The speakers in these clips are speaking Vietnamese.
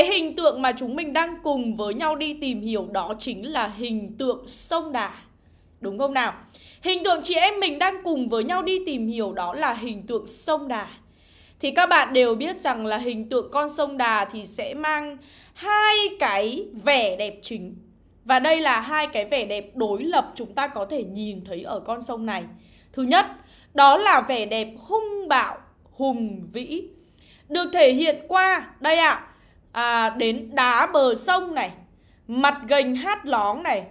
cái hình tượng mà chúng mình đang cùng với nhau đi tìm hiểu đó chính là hình tượng sông đà đúng không nào hình tượng chị em mình đang cùng với nhau đi tìm hiểu đó là hình tượng sông đà thì các bạn đều biết rằng là hình tượng con sông đà thì sẽ mang hai cái vẻ đẹp chính và đây là hai cái vẻ đẹp đối lập chúng ta có thể nhìn thấy ở con sông này thứ nhất đó là vẻ đẹp hung bạo hùng vĩ được thể hiện qua đây ạ à, à, đến đá bờ sông này mặt gành hát lóng này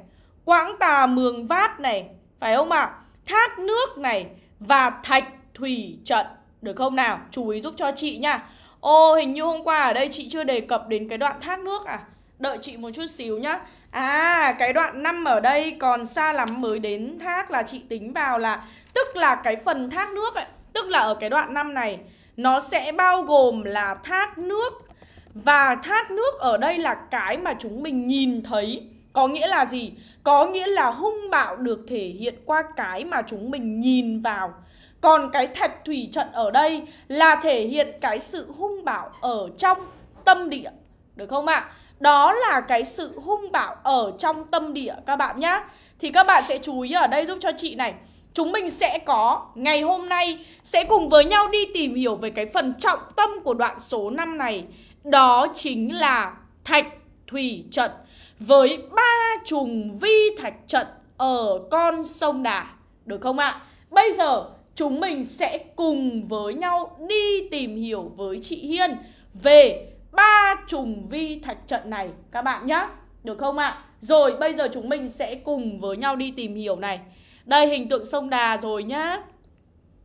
quãng tà mường vát này phải không ạ thác nước này và thạch thủy trận được không nào chú ý giúp cho chị nha ô hình như hôm qua ở đây chị chưa đề cập đến cái đoạn thác nước à đợi chị một chút xíu nhá à cái đoạn năm ở đây còn xa lắm mới đến thác là chị tính vào là tức là cái phần thác nước ấy, tức là ở cái đoạn năm này nó sẽ bao gồm là thác nước và thác nước ở đây là cái mà chúng mình nhìn thấy Có nghĩa là gì? Có nghĩa là hung bạo được thể hiện qua cái mà chúng mình nhìn vào Còn cái thạch thủy trận ở đây là thể hiện cái sự hung bạo ở trong tâm địa Được không ạ? À? Đó là cái sự hung bạo ở trong tâm địa các bạn nhé Thì các bạn sẽ chú ý ở đây giúp cho chị này Chúng mình sẽ có ngày hôm nay sẽ cùng với nhau đi tìm hiểu về cái phần trọng tâm của đoạn số 5 này đó chính là thạch thủy trận với ba trùng vi thạch trận ở con sông Đà. Được không ạ? Bây giờ chúng mình sẽ cùng với nhau đi tìm hiểu với chị Hiên về ba trùng vi thạch trận này các bạn nhé. Được không ạ? Rồi bây giờ chúng mình sẽ cùng với nhau đi tìm hiểu này. Đây hình tượng sông Đà rồi nhá.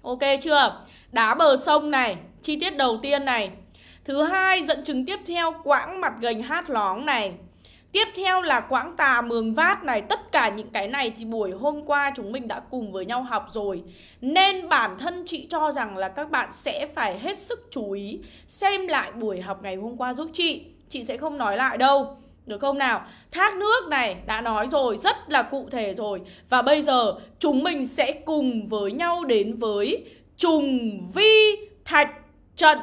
Ok chưa? Đá bờ sông này, chi tiết đầu tiên này Thứ hai, dẫn chứng tiếp theo quãng mặt gành hát lóng này. Tiếp theo là quãng tà mường vát này Tất cả những cái này thì buổi hôm qua chúng mình đã cùng với nhau học rồi Nên bản thân chị cho rằng là các bạn sẽ phải hết sức chú ý Xem lại buổi học ngày hôm qua giúp chị Chị sẽ không nói lại đâu được không nào? Thác nước này đã nói rồi, rất là cụ thể rồi Và bây giờ chúng mình sẽ cùng với nhau đến với Trùng vi thạch trận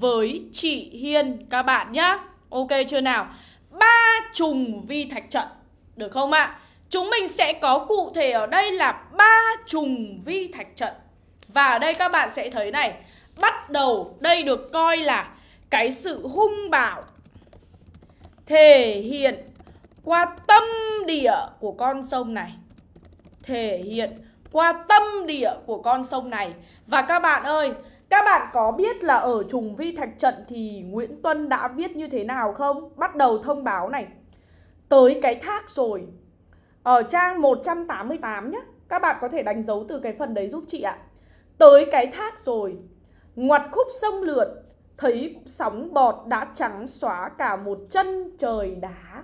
với chị Hiên các bạn nhá Ok chưa nào ba trùng vi thạch trận Được không ạ à? Chúng mình sẽ có cụ thể ở đây là ba trùng vi thạch trận Và ở đây các bạn sẽ thấy này Bắt đầu đây được coi là cái sự hung bạo Thể hiện qua tâm địa của con sông này Thể hiện qua tâm địa của con sông này Và các bạn ơi các bạn có biết là ở trùng vi thạch trận thì Nguyễn Tuân đã viết như thế nào không? Bắt đầu thông báo này Tới cái thác rồi Ở trang 188 nhé Các bạn có thể đánh dấu từ cái phần đấy giúp chị ạ Tới cái thác rồi Ngoặt khúc sông lượn Thấy sóng bọt đã trắng xóa cả một chân trời đá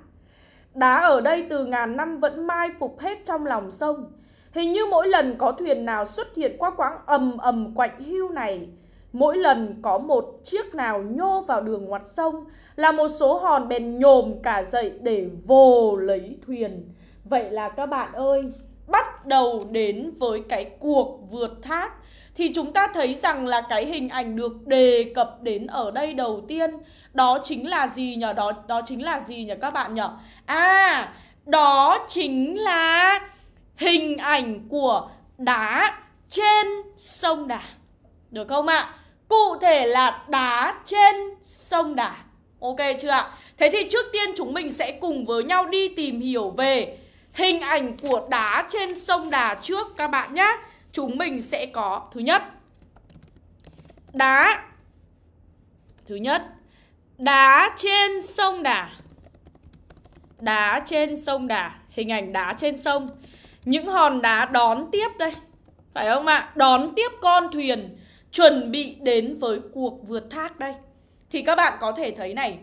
Đá ở đây từ ngàn năm vẫn mai phục hết trong lòng sông Hình như mỗi lần có thuyền nào xuất hiện qua quãng ầm ầm quạnh hưu này Mỗi lần có một chiếc nào nhô vào đường ngoặt sông là một số hòn bèn nhồm cả dậy để vồ lấy thuyền. Vậy là các bạn ơi, bắt đầu đến với cái cuộc vượt thác thì chúng ta thấy rằng là cái hình ảnh được đề cập đến ở đây đầu tiên đó chính là gì nhỉ? Đó đó chính là gì nhỉ các bạn nhỉ? À, đó chính là hình ảnh của đá trên sông Đà. Được không ạ? À? Cụ thể là đá trên sông Đà Ok chưa ạ? Thế thì trước tiên chúng mình sẽ cùng với nhau đi tìm hiểu về hình ảnh của đá trên sông Đà trước các bạn nhé. Chúng mình sẽ có thứ nhất đá thứ nhất đá trên sông Đà. Đá trên sông Đà, hình ảnh đá trên sông. Những hòn đá đón tiếp đây. Phải không ạ? Đón tiếp con thuyền chuẩn bị đến với cuộc vượt thác đây thì các bạn có thể thấy này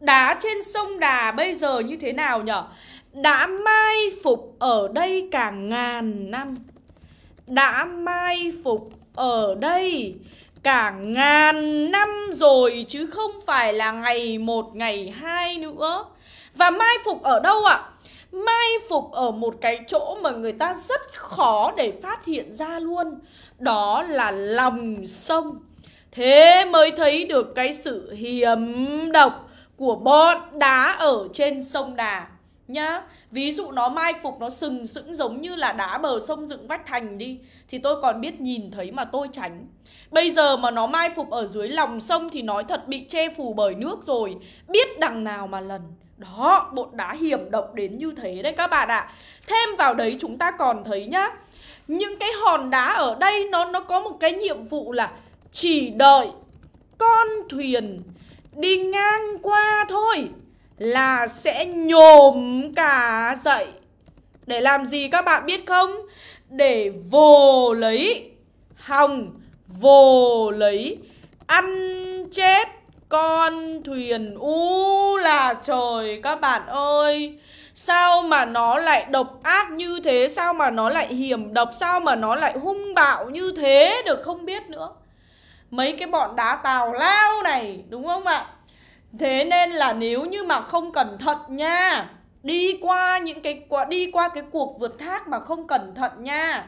đá trên sông đà bây giờ như thế nào nhở đã mai phục ở đây cả ngàn năm đã mai phục ở đây cả ngàn năm rồi chứ không phải là ngày một ngày hai nữa và mai phục ở đâu ạ à? mai phục ở một cái chỗ mà người ta rất khó để phát hiện ra luôn đó là lòng sông thế mới thấy được cái sự hiểm độc của bọn đá ở trên sông đà nhá ví dụ nó mai phục nó sừng sững giống như là đá bờ sông dựng vách thành đi thì tôi còn biết nhìn thấy mà tôi tránh bây giờ mà nó mai phục ở dưới lòng sông thì nói thật bị che phủ bởi nước rồi biết đằng nào mà lần đó, bột đá hiểm độc đến như thế đấy các bạn ạ à. Thêm vào đấy chúng ta còn thấy nhá Những cái hòn đá ở đây nó nó có một cái nhiệm vụ là Chỉ đợi con thuyền đi ngang qua thôi Là sẽ nhồm cả dậy Để làm gì các bạn biết không? Để vồ lấy hòng vồ lấy ăn chết con thuyền u là trời các bạn ơi Sao mà nó lại độc ác như thế Sao mà nó lại hiểm độc Sao mà nó lại hung bạo như thế Được không biết nữa Mấy cái bọn đá tào lao này Đúng không ạ Thế nên là nếu như mà không cẩn thận nha Đi qua những cái đi qua cái cuộc vượt thác mà không cẩn thận nha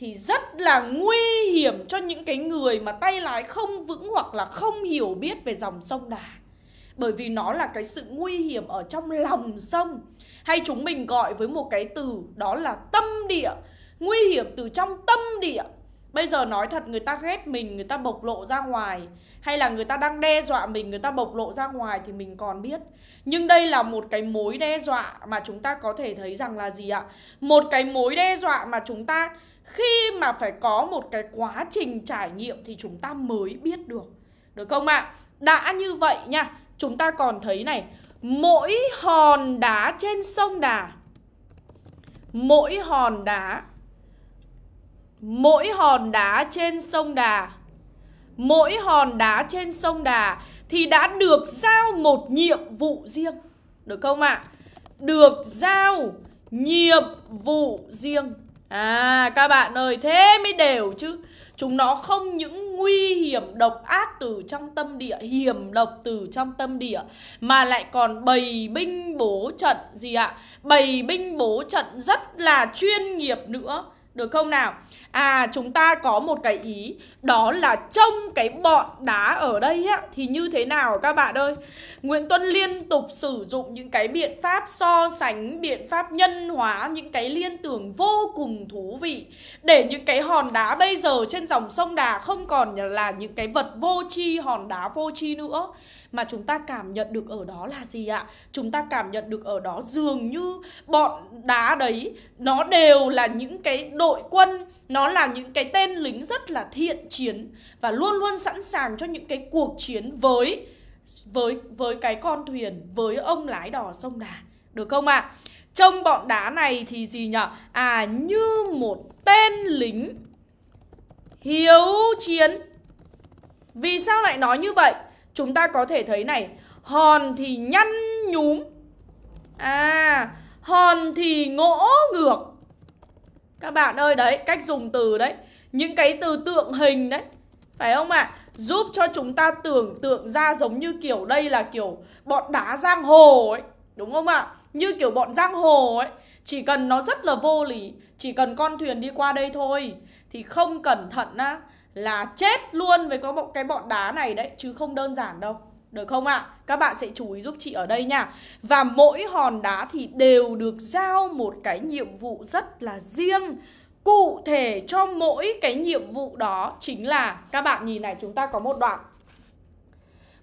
thì rất là nguy hiểm cho những cái người mà tay lái không vững hoặc là không hiểu biết về dòng sông Đà. Bởi vì nó là cái sự nguy hiểm ở trong lòng sông Hay chúng mình gọi với một cái từ đó là tâm địa Nguy hiểm từ trong tâm địa Bây giờ nói thật người ta ghét mình, người ta bộc lộ ra ngoài Hay là người ta đang đe dọa mình, người ta bộc lộ ra ngoài thì mình còn biết Nhưng đây là một cái mối đe dọa mà chúng ta có thể thấy rằng là gì ạ? Một cái mối đe dọa mà chúng ta khi mà phải có một cái quá trình trải nghiệm thì chúng ta mới biết được được không ạ à? đã như vậy nha chúng ta còn thấy này mỗi hòn đá trên sông đà mỗi hòn đá mỗi hòn đá trên sông đà mỗi hòn đá trên sông đà thì đã được giao một nhiệm vụ riêng được không ạ à? được giao nhiệm vụ riêng À các bạn ơi thế mới đều chứ Chúng nó không những nguy hiểm độc ác từ trong tâm địa Hiểm độc từ trong tâm địa Mà lại còn bày binh bố trận gì ạ à? Bày binh bố trận rất là chuyên nghiệp nữa được không nào? À chúng ta có một cái ý Đó là trong cái bọn đá ở đây á Thì như thế nào các bạn ơi Nguyễn Tuân liên tục sử dụng những cái biện pháp so sánh Biện pháp nhân hóa Những cái liên tưởng vô cùng thú vị Để những cái hòn đá bây giờ trên dòng sông Đà Không còn là những cái vật vô tri Hòn đá vô tri nữa mà chúng ta cảm nhận được ở đó là gì ạ? Chúng ta cảm nhận được ở đó dường như bọn đá đấy nó đều là những cái đội quân, nó là những cái tên lính rất là thiện chiến và luôn luôn sẵn sàng cho những cái cuộc chiến với với với cái con thuyền, với ông lái đò sông Đà. Được không ạ? Trong bọn đá này thì gì nhở? À như một tên lính hiếu chiến Vì sao lại nói như vậy? Chúng ta có thể thấy này Hòn thì nhăn nhúm À Hòn thì ngỗ ngược Các bạn ơi đấy Cách dùng từ đấy Những cái từ tượng hình đấy Phải không ạ à? Giúp cho chúng ta tưởng tượng ra giống như kiểu đây là kiểu Bọn đá giang hồ ấy Đúng không ạ? À? Như kiểu bọn giang hồ ấy Chỉ cần nó rất là vô lý Chỉ cần con thuyền đi qua đây thôi Thì không cẩn thận á là chết luôn với có bọn cái bọn đá này đấy chứ không đơn giản đâu. Được không ạ? À? Các bạn sẽ chú ý giúp chị ở đây nha. Và mỗi hòn đá thì đều được giao một cái nhiệm vụ rất là riêng cụ thể cho mỗi cái nhiệm vụ đó chính là các bạn nhìn này chúng ta có một đoạn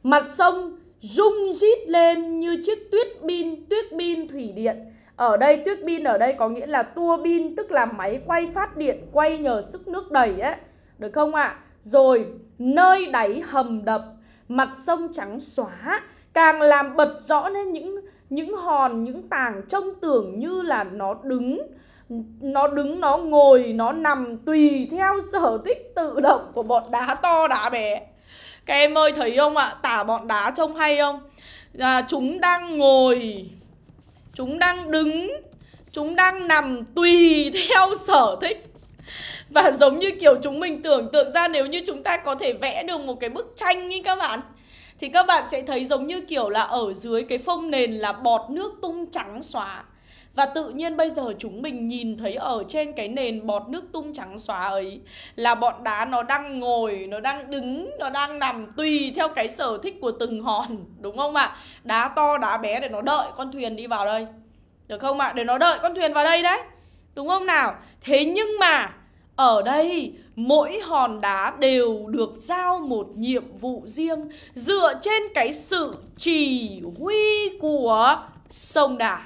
mặt sông rung rít lên như chiếc tuyết pin tuyết pin thủy điện ở đây tuyết pin ở đây có nghĩa là tua pin tức là máy quay phát điện quay nhờ sức nước đẩy ấy được không ạ? À? Rồi, nơi đáy hầm đập, mặt sông trắng xóa càng làm bật rõ lên những những hòn, những tảng trông tưởng như là nó đứng nó đứng, nó ngồi, nó nằm tùy theo sở thích tự động của bọn đá to đá bé. Các em ơi thấy không ạ? À? Tả bọn đá trông hay không? À, chúng đang ngồi, chúng đang đứng, chúng đang nằm tùy theo sở thích và giống như kiểu chúng mình tưởng tượng ra nếu như chúng ta có thể vẽ được một cái bức tranh ý các bạn thì các bạn sẽ thấy giống như kiểu là ở dưới cái phông nền là bọt nước tung trắng xóa và tự nhiên bây giờ chúng mình nhìn thấy ở trên cái nền bọt nước tung trắng xóa ấy Là bọn đá nó đang ngồi, nó đang đứng, nó đang nằm tùy theo cái sở thích của từng hòn Đúng không ạ? À? Đá to, đá bé để nó đợi con thuyền đi vào đây Được không ạ? À? Để nó đợi con thuyền vào đây đấy Đúng không nào? Thế nhưng mà ở đây mỗi hòn đá đều được giao một nhiệm vụ riêng dựa trên cái sự chỉ huy của sông đà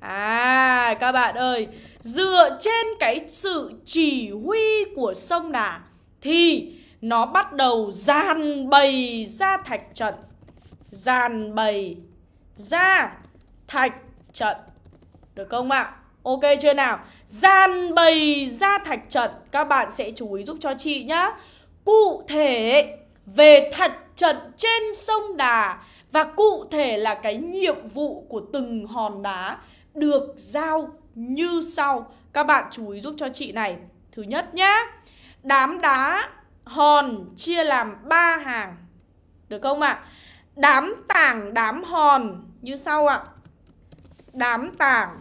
à các bạn ơi dựa trên cái sự chỉ huy của sông đà thì nó bắt đầu dàn bày ra thạch trận dàn bày ra thạch trận được không ạ à? Ok chưa nào? Gian bày ra thạch trận Các bạn sẽ chú ý giúp cho chị nhá Cụ thể về thạch trận trên sông Đà Và cụ thể là cái nhiệm vụ của từng hòn đá Được giao như sau Các bạn chú ý giúp cho chị này Thứ nhất nhá Đám đá hòn chia làm 3 hàng Được không ạ? À? Đám tảng đám hòn như sau ạ à. Đám tảng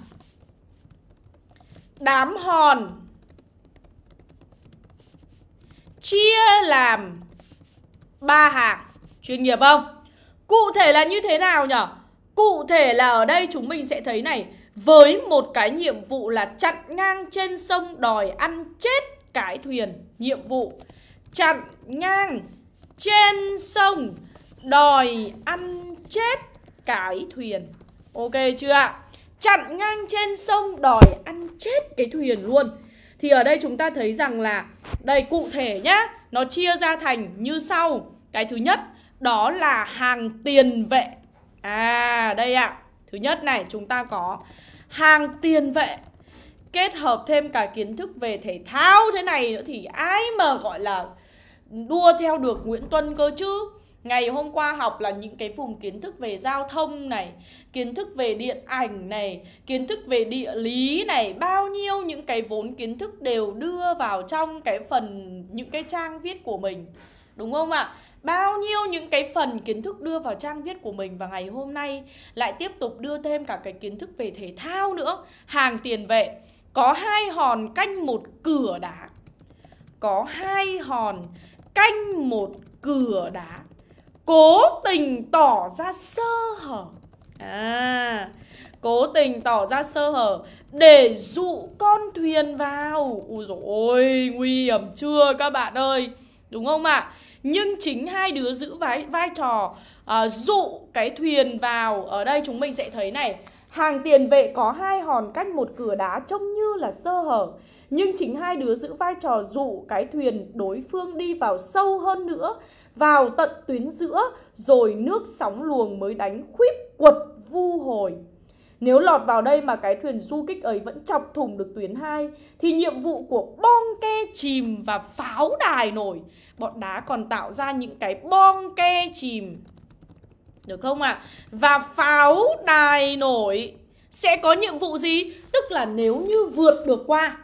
đám hòn chia làm ba hàng chuyên nghiệp không cụ thể là như thế nào nhở cụ thể là ở đây chúng mình sẽ thấy này với một cái nhiệm vụ là chặn ngang trên sông đòi ăn chết cái thuyền nhiệm vụ chặn ngang trên sông đòi ăn chết cái thuyền ok chưa ạ chặn ngang trên sông đòi ăn chết cái thuyền luôn thì ở đây chúng ta thấy rằng là đây cụ thể nhá nó chia ra thành như sau cái thứ nhất đó là hàng tiền vệ à đây ạ à. thứ nhất này chúng ta có hàng tiền vệ kết hợp thêm cả kiến thức về thể thao thế này nữa thì ai mà gọi là đua theo được Nguyễn Tuân cơ chứ Ngày hôm qua học là những cái vùng kiến thức về giao thông này Kiến thức về điện ảnh này Kiến thức về địa lý này Bao nhiêu những cái vốn kiến thức đều đưa vào trong cái phần Những cái trang viết của mình Đúng không ạ? Bao nhiêu những cái phần kiến thức đưa vào trang viết của mình Và ngày hôm nay lại tiếp tục đưa thêm cả cái kiến thức về thể thao nữa Hàng tiền vệ Có hai hòn canh một cửa đá Có hai hòn canh một cửa đá cố tình tỏ ra sơ hở à cố tình tỏ ra sơ hở để dụ con thuyền vào ui dồi ôi nguy hiểm chưa các bạn ơi đúng không ạ à? nhưng chính hai đứa giữ vai vai trò à, dụ cái thuyền vào ở đây chúng mình sẽ thấy này hàng tiền vệ có hai hòn cách một cửa đá trông như là sơ hở nhưng chính hai đứa giữ vai trò dụ cái thuyền đối phương đi vào sâu hơn nữa vào tận tuyến giữa rồi nước sóng luồng mới đánh khuyết quật vu hồi. Nếu lọt vào đây mà cái thuyền du kích ấy vẫn chọc thủng được tuyến 2 thì nhiệm vụ của bong ke chìm và pháo đài nổi. Bọn đá còn tạo ra những cái bong ke chìm. Được không ạ? À? Và pháo đài nổi sẽ có nhiệm vụ gì? Tức là nếu như vượt được qua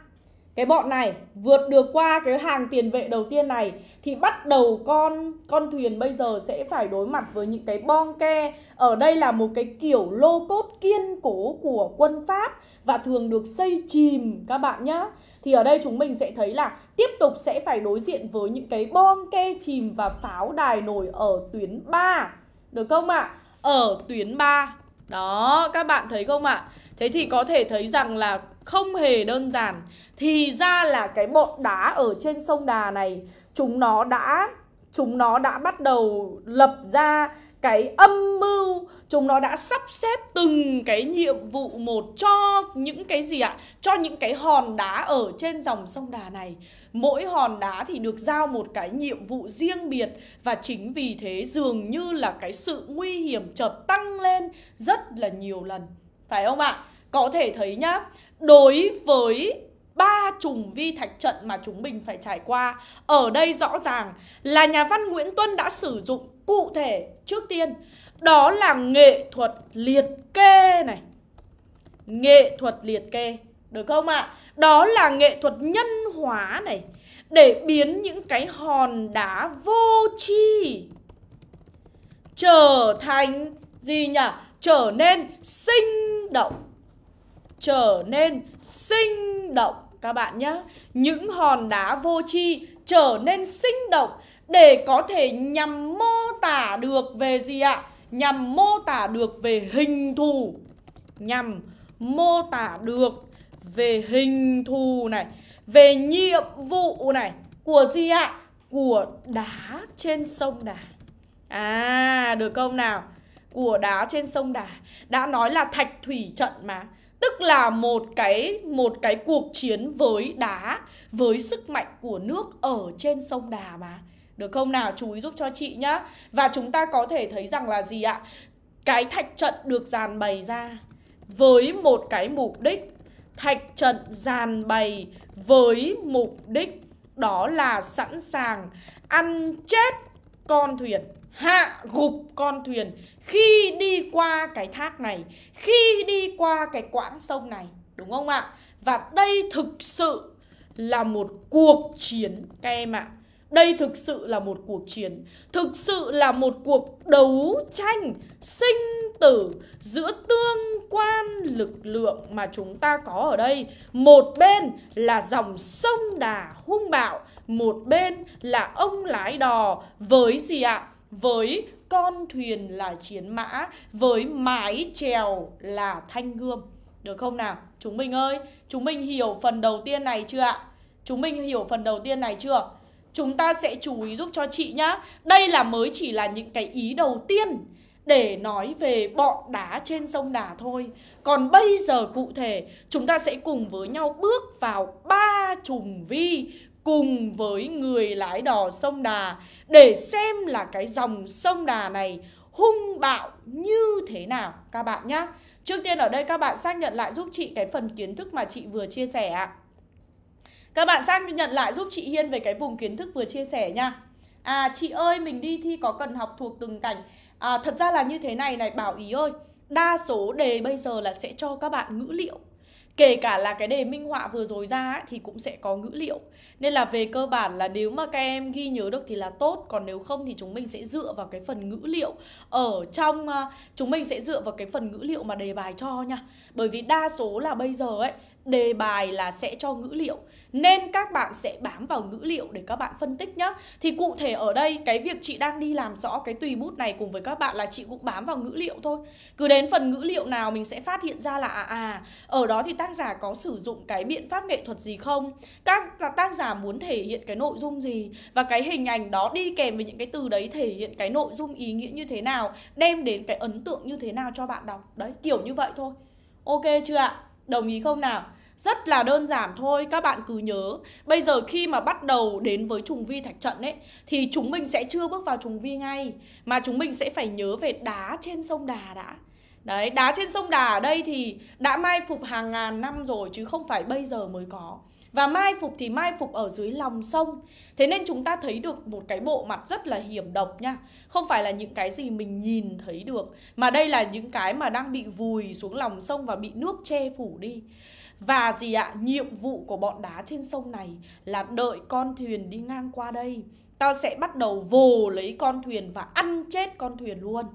cái bọn này vượt được qua cái hàng tiền vệ đầu tiên này thì bắt đầu con con thuyền bây giờ sẽ phải đối mặt với những cái bong ke ở đây là một cái kiểu lô cốt kiên cố của quân pháp và thường được xây chìm các bạn nhá thì ở đây chúng mình sẽ thấy là tiếp tục sẽ phải đối diện với những cái bong ke chìm và pháo đài nổi ở tuyến 3 được không ạ à? ở tuyến 3 đó các bạn thấy không ạ à? Thế thì có thể thấy rằng là không hề đơn giản Thì ra là cái bọn đá ở trên sông Đà này Chúng nó đã chúng nó đã bắt đầu lập ra cái âm mưu chúng nó đã sắp xếp từng cái nhiệm vụ một cho những cái gì ạ cho những cái hòn đá ở trên dòng sông đà này mỗi hòn đá thì được giao một cái nhiệm vụ riêng biệt và chính vì thế dường như là cái sự nguy hiểm chợt tăng lên rất là nhiều lần phải không ạ? Có thể thấy nhá, đối với ba trùng vi thạch trận mà chúng mình phải trải qua Ở đây rõ ràng là nhà văn Nguyễn Tuân đã sử dụng cụ thể trước tiên Đó là nghệ thuật liệt kê này Nghệ thuật liệt kê, được không ạ? À? Đó là nghệ thuật nhân hóa này Để biến những cái hòn đá vô tri Trở thành gì nhỉ? Trở nên sinh động trở nên sinh động các bạn nhé những hòn đá vô tri trở nên sinh động để có thể nhằm mô tả được về gì ạ nhằm mô tả được về hình thù nhằm mô tả được về hình thù này về nhiệm vụ này của gì ạ của đá trên sông đà à được không nào của đá trên sông Đà đã nói là thạch thủy trận mà tức là một cái một cái cuộc chiến với đá với sức mạnh của nước ở trên sông Đà mà được không nào chú ý giúp cho chị nhá và chúng ta có thể thấy rằng là gì ạ cái thạch trận được dàn bày ra với một cái mục đích thạch trận dàn bày với mục đích đó là sẵn sàng ăn chết con thuyền hạ gục con thuyền khi đi qua cái thác này khi đi qua cái quãng sông này đúng không ạ và đây thực sự là một cuộc chiến các em ạ đây thực sự là một cuộc chiến thực sự là một cuộc đấu tranh sinh tử giữa tương quan lực lượng mà chúng ta có ở đây một bên là dòng sông đà hung bạo một bên là ông lái đò với gì ạ với con thuyền là chiến mã với mái chèo là thanh gươm được không nào chúng mình ơi chúng mình hiểu phần đầu tiên này chưa ạ chúng mình hiểu phần đầu tiên này chưa chúng ta sẽ chú ý giúp cho chị nhá đây là mới chỉ là những cái ý đầu tiên để nói về bọn đá trên sông Đà thôi. Còn bây giờ cụ thể chúng ta sẽ cùng với nhau bước vào ba trùng vi cùng với người lái đò sông Đà để xem là cái dòng sông Đà này hung bạo như thế nào các bạn nhé. Trước tiên ở đây các bạn xác nhận lại giúp chị cái phần kiến thức mà chị vừa chia sẻ ạ. Các bạn xác nhận lại giúp chị Hiên về cái vùng kiến thức vừa chia sẻ nha. À chị ơi mình đi thi có cần học thuộc từng cảnh. À, thật ra là như thế này này Bảo Ý ơi. Đa số đề bây giờ là sẽ cho các bạn ngữ liệu kể cả là cái đề minh họa vừa rồi ra ấy, thì cũng sẽ có ngữ liệu nên là về cơ bản là nếu mà các em ghi nhớ được thì là tốt còn nếu không thì chúng mình sẽ dựa vào cái phần ngữ liệu ở trong à, chúng mình sẽ dựa vào cái phần ngữ liệu mà đề bài cho nha bởi vì đa số là bây giờ ấy đề bài là sẽ cho ngữ liệu nên các bạn sẽ bám vào ngữ liệu để các bạn phân tích nhá thì cụ thể ở đây cái việc chị đang đi làm rõ cái tùy bút này cùng với các bạn là chị cũng bám vào ngữ liệu thôi cứ đến phần ngữ liệu nào mình sẽ phát hiện ra là à, à ở đó thì tác giả có sử dụng cái biện pháp nghệ thuật gì không các tác giả muốn thể hiện cái nội dung gì và cái hình ảnh đó đi kèm với những cái từ đấy thể hiện cái nội dung ý nghĩa như thế nào đem đến cái ấn tượng như thế nào cho bạn đọc đấy kiểu như vậy thôi ok chưa ạ Đồng ý không nào? Rất là đơn giản thôi, các bạn cứ nhớ Bây giờ khi mà bắt đầu đến với trùng vi thạch trận ấy Thì chúng mình sẽ chưa bước vào trùng vi ngay Mà chúng mình sẽ phải nhớ về đá trên sông Đà đã Đấy, đá trên sông Đà ở đây thì đã mai phục hàng ngàn năm rồi Chứ không phải bây giờ mới có và mai phục thì mai phục ở dưới lòng sông Thế nên chúng ta thấy được một cái bộ mặt rất là hiểm độc nha Không phải là những cái gì mình nhìn thấy được Mà đây là những cái mà đang bị vùi xuống lòng sông và bị nước che phủ đi và gì ạ, à, nhiệm vụ của bọn đá trên sông này là đợi con thuyền đi ngang qua đây Tao sẽ bắt đầu vồ lấy con thuyền và ăn chết con thuyền luôn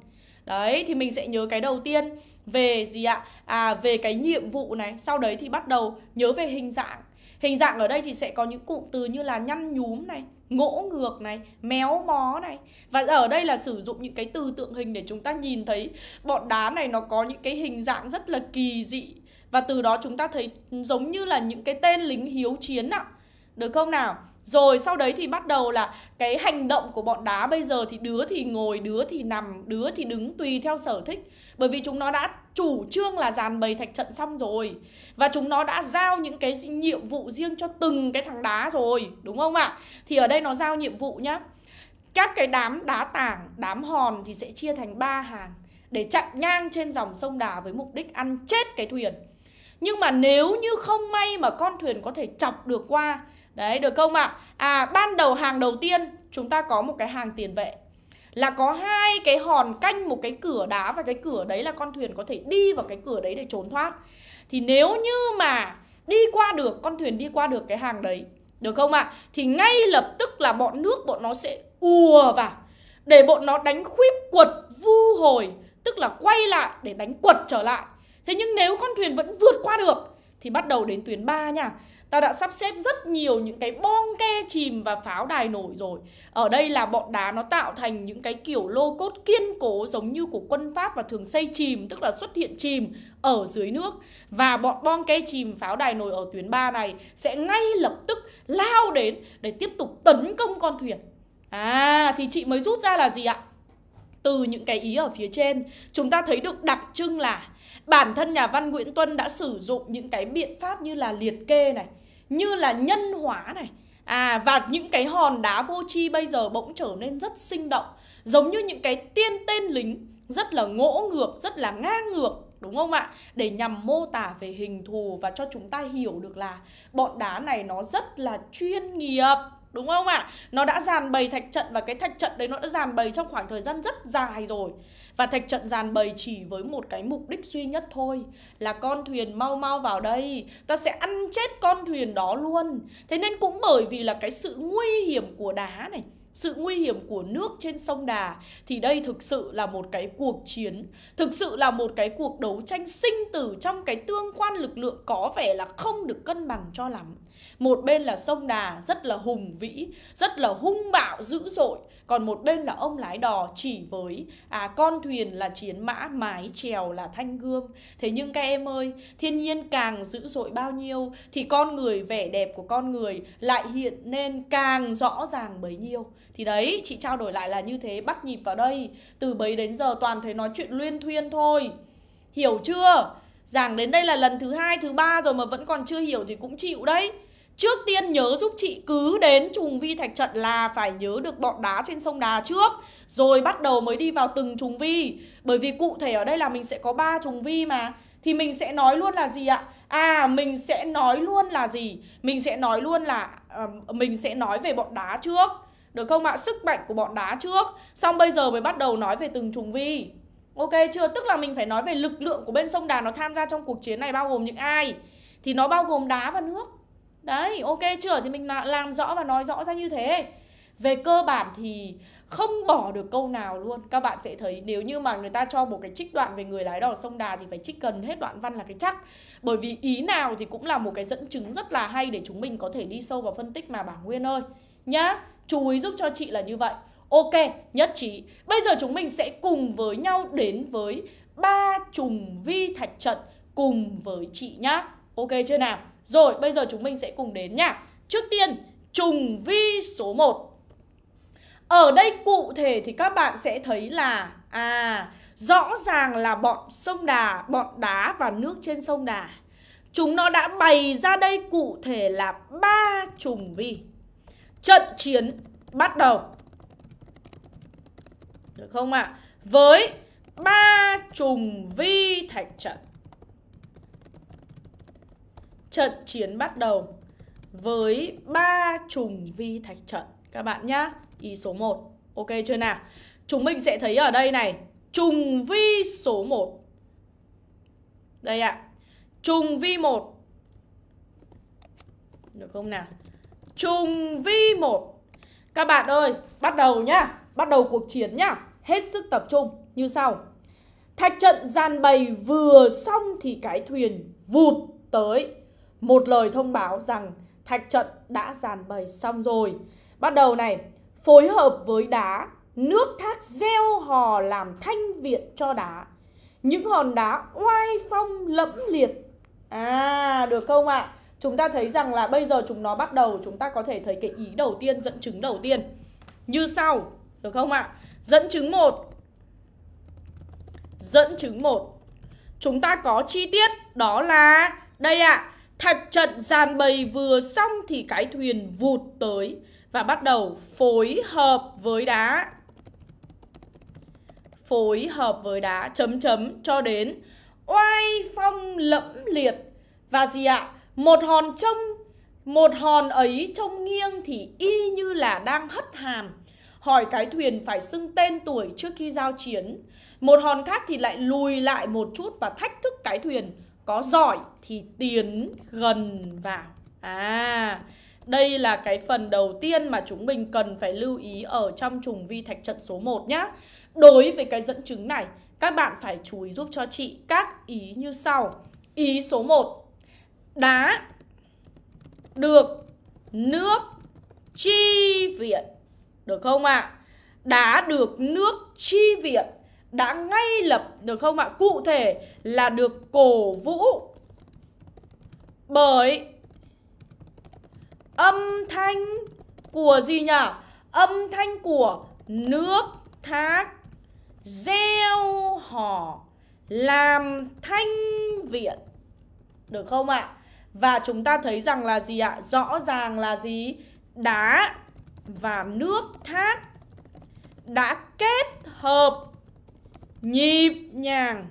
Đấy, thì mình sẽ nhớ cái đầu tiên về gì ạ? À? à, về cái nhiệm vụ này Sau đấy thì bắt đầu nhớ về hình dạng Hình dạng ở đây thì sẽ có những cụm từ như là nhăn nhúm này, ngỗ ngược này, méo mó này Và ở đây là sử dụng những cái từ tượng hình để chúng ta nhìn thấy bọn đá này nó có những cái hình dạng rất là kỳ dị Và từ đó chúng ta thấy giống như là những cái tên lính hiếu chiến ạ à. Được không nào? rồi sau đấy thì bắt đầu là cái hành động của bọn đá bây giờ thì đứa thì ngồi đứa thì nằm đứa thì đứng tùy theo sở thích bởi vì chúng nó đã chủ trương là dàn bày thạch trận xong rồi và chúng nó đã giao những cái nhiệm vụ riêng cho từng cái thằng đá rồi đúng không ạ thì ở đây nó giao nhiệm vụ nhá các cái đám đá tảng đám hòn thì sẽ chia thành ba hàng để chặn ngang trên dòng sông đà với mục đích ăn chết cái thuyền nhưng mà nếu như không may mà con thuyền có thể chọc được qua Đấy, được không ạ? À? ban đầu hàng đầu tiên chúng ta có một cái hàng tiền vệ là có hai cái hòn canh một cái cửa đá và cái cửa đấy là con thuyền có thể đi vào cái cửa đấy để trốn thoát thì nếu như mà đi qua được con thuyền đi qua được cái hàng đấy được không ạ à? thì ngay lập tức là bọn nước bọn nó sẽ ùa vào để bọn nó đánh khuyết quật vu hồi tức là quay lại để đánh quật trở lại thế nhưng nếu con thuyền vẫn vượt qua được thì bắt đầu đến tuyến 3 nha ta đã sắp xếp rất nhiều những cái bong ke chìm và pháo đài nổi rồi ở đây là bọn đá nó tạo thành những cái kiểu lô cốt kiên cố giống như của quân pháp và thường xây chìm tức là xuất hiện chìm ở dưới nước và bọn bong ke chìm pháo đài nổi ở tuyến 3 này sẽ ngay lập tức lao đến để tiếp tục tấn công con thuyền à thì chị mới rút ra là gì ạ từ những cái ý ở phía trên chúng ta thấy được đặc trưng là bản thân nhà văn Nguyễn Tuân đã sử dụng những cái biện pháp như là liệt kê này như là nhân hóa này à và những cái hòn đá vô tri bây giờ bỗng trở nên rất sinh động giống như những cái tiên tên lính rất là ngỗ ngược rất là ngang ngược đúng không ạ? Để nhằm mô tả về hình thù và cho chúng ta hiểu được là bọn đá này nó rất là chuyên nghiệp Đúng không ạ? À? Nó đã dàn bày thạch trận và cái thạch trận đấy nó đã dàn bày trong khoảng thời gian rất dài rồi. Và thạch trận dàn bày chỉ với một cái mục đích duy nhất thôi là con thuyền mau mau vào đây, ta sẽ ăn chết con thuyền đó luôn. Thế nên cũng bởi vì là cái sự nguy hiểm của đá này, sự nguy hiểm của nước trên sông Đà thì đây thực sự là một cái cuộc chiến, thực sự là một cái cuộc đấu tranh sinh tử trong cái tương quan lực lượng có vẻ là không được cân bằng cho lắm một bên là sông đà rất là hùng vĩ rất là hung bạo dữ dội còn một bên là ông lái đò chỉ với à con thuyền là chiến mã mái chèo là thanh gươm thế nhưng các em ơi thiên nhiên càng dữ dội bao nhiêu thì con người vẻ đẹp của con người lại hiện nên càng rõ ràng bấy nhiêu thì đấy chị trao đổi lại là như thế bắt nhịp vào đây từ bấy đến giờ toàn thấy nói chuyện luyên thuyên thôi hiểu chưa giảng đến đây là lần thứ hai thứ ba rồi mà vẫn còn chưa hiểu thì cũng chịu đấy Trước tiên nhớ giúp chị cứ đến trùng vi thạch trận là phải nhớ được bọn đá trên sông Đà trước Rồi bắt đầu mới đi vào từng trùng vi Bởi vì cụ thể ở đây là mình sẽ có ba trùng vi mà Thì mình sẽ nói luôn là gì ạ? À mình sẽ nói luôn là gì? Mình sẽ nói luôn là uh, mình sẽ nói về bọn đá trước Được không ạ? Sức mạnh của bọn đá trước Xong bây giờ mới bắt đầu nói về từng trùng vi Ok chưa? Tức là mình phải nói về lực lượng của bên sông Đà nó tham gia trong cuộc chiến này bao gồm những ai? Thì nó bao gồm đá và nước Đấy, ok chưa? Thì mình làm rõ và nói rõ ra như thế Về cơ bản thì không bỏ được câu nào luôn Các bạn sẽ thấy nếu như mà người ta cho một cái trích đoạn về người lái đò sông Đà Thì phải trích gần hết đoạn văn là cái chắc Bởi vì ý nào thì cũng là một cái dẫn chứng rất là hay Để chúng mình có thể đi sâu vào phân tích mà Bảo Nguyên ơi Nhá, chú ý giúp cho chị là như vậy Ok, nhất trí Bây giờ chúng mình sẽ cùng với nhau đến với ba trùng vi thạch trận cùng với chị nhá Ok chưa nào? Rồi bây giờ chúng mình sẽ cùng đến nhá Trước tiên trùng vi số 1 Ở đây cụ thể thì các bạn sẽ thấy là À rõ ràng là bọn sông Đà, bọn đá và nước trên sông Đà Chúng nó đã bày ra đây cụ thể là ba trùng vi Trận chiến bắt đầu Được không ạ? À? Với ba trùng vi thạch trận trận chiến bắt đầu với ba trùng vi thạch trận các bạn nhá. Ý số 1. Ok chưa nào? Chúng mình sẽ thấy ở đây này, trùng vi số 1. Đây ạ. À, trùng vi 1. Được không nào? Trùng vi 1. Các bạn ơi, bắt đầu nhá. Bắt đầu cuộc chiến nhá. Hết sức tập trung như sau. Thạch trận dàn bày vừa xong thì cái thuyền vụt tới một lời thông báo rằng thạch trận đã dàn bày xong rồi. Bắt đầu này, phối hợp với đá, nước thác gieo hò làm thanh viện cho đá. Những hòn đá oai phong lẫm liệt. À, được không ạ? À? Chúng ta thấy rằng là bây giờ chúng nó bắt đầu, chúng ta có thể thấy cái ý đầu tiên, dẫn chứng đầu tiên. Như sau, được không ạ? À? Dẫn chứng 1. Dẫn chứng 1. Chúng ta có chi tiết đó là đây ạ. À, Thạch trận dàn bầy vừa xong thì cái thuyền vụt tới và bắt đầu phối hợp với đá. Phối hợp với đá chấm chấm cho đến oai phong lẫm liệt. Và gì ạ? À? Một hòn trông một hòn ấy trông nghiêng thì y như là đang hất hàm Hỏi cái thuyền phải xưng tên tuổi trước khi giao chiến Một hòn khác thì lại lùi lại một chút và thách thức cái thuyền có giỏi thì tiến gần vào à đây là cái phần đầu tiên mà chúng mình cần phải lưu ý ở trong trùng vi thạch trận số 1 nhá đối với cái dẫn chứng này các bạn phải chú ý giúp cho chị các ý như sau ý số 1 đá được nước chi viện được không ạ à? đá được nước chi viện đã ngay lập được không ạ? Cụ thể là được cổ vũ bởi âm thanh của gì nhỉ? Âm thanh của nước thác gieo hò làm thanh viện. Được không ạ? Và chúng ta thấy rằng là gì ạ? Rõ ràng là gì? Đá và nước thác đã kết hợp nhịp nhàng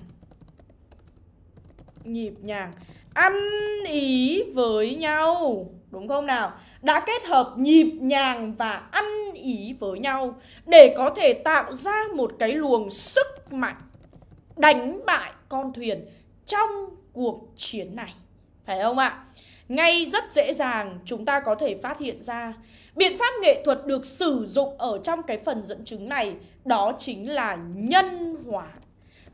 nhịp nhàng ăn ý với nhau đúng không nào đã kết hợp nhịp nhàng và ăn ý với nhau để có thể tạo ra một cái luồng sức mạnh đánh bại con thuyền trong cuộc chiến này phải không ạ ngay rất dễ dàng chúng ta có thể phát hiện ra biện pháp nghệ thuật được sử dụng ở trong cái phần dẫn chứng này đó chính là nhân hóa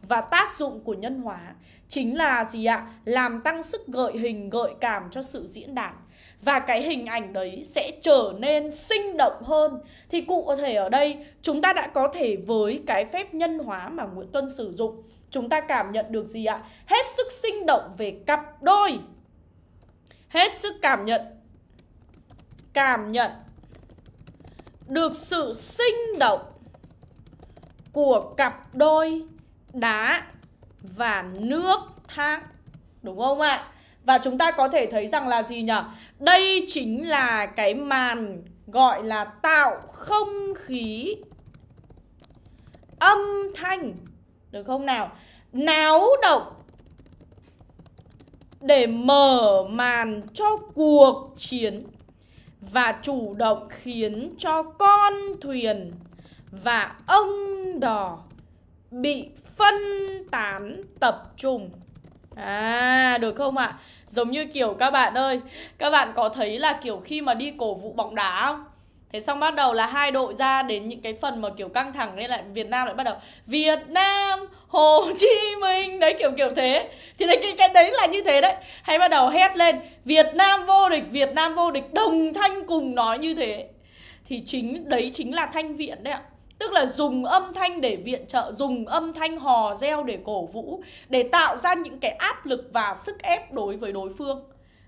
và tác dụng của nhân hóa chính là gì ạ? Làm tăng sức gợi hình, gợi cảm cho sự diễn đạt. Và cái hình ảnh đấy sẽ trở nên sinh động hơn Thì cụ thể ở đây chúng ta đã có thể với cái phép nhân hóa mà Nguyễn Tuân sử dụng Chúng ta cảm nhận được gì ạ? Hết sức sinh động về cặp đôi Hết sức cảm nhận Cảm nhận Được sự sinh động của cặp đôi đá và nước thác đúng không ạ? À? Và chúng ta có thể thấy rằng là gì nhỉ? Đây chính là cái màn gọi là tạo không khí âm thanh được không nào? Náo động để mở màn cho cuộc chiến và chủ động khiến cho con thuyền và ông đỏ bị phân tán tập trung À được không ạ? À? Giống như kiểu các bạn ơi Các bạn có thấy là kiểu khi mà đi cổ vũ bóng đá không? Thế xong bắt đầu là hai đội ra đến những cái phần mà kiểu căng thẳng nên lại Việt Nam lại bắt đầu Việt Nam, Hồ Chí Minh Đấy kiểu kiểu thế Thì đấy, cái, cái đấy là như thế đấy Hay bắt đầu hét lên Việt Nam vô địch, Việt Nam vô địch Đồng thanh cùng nói như thế Thì chính đấy chính là thanh viện đấy ạ Tức là dùng âm thanh để viện trợ, dùng âm thanh hò reo để cổ vũ Để tạo ra những cái áp lực và sức ép đối với đối phương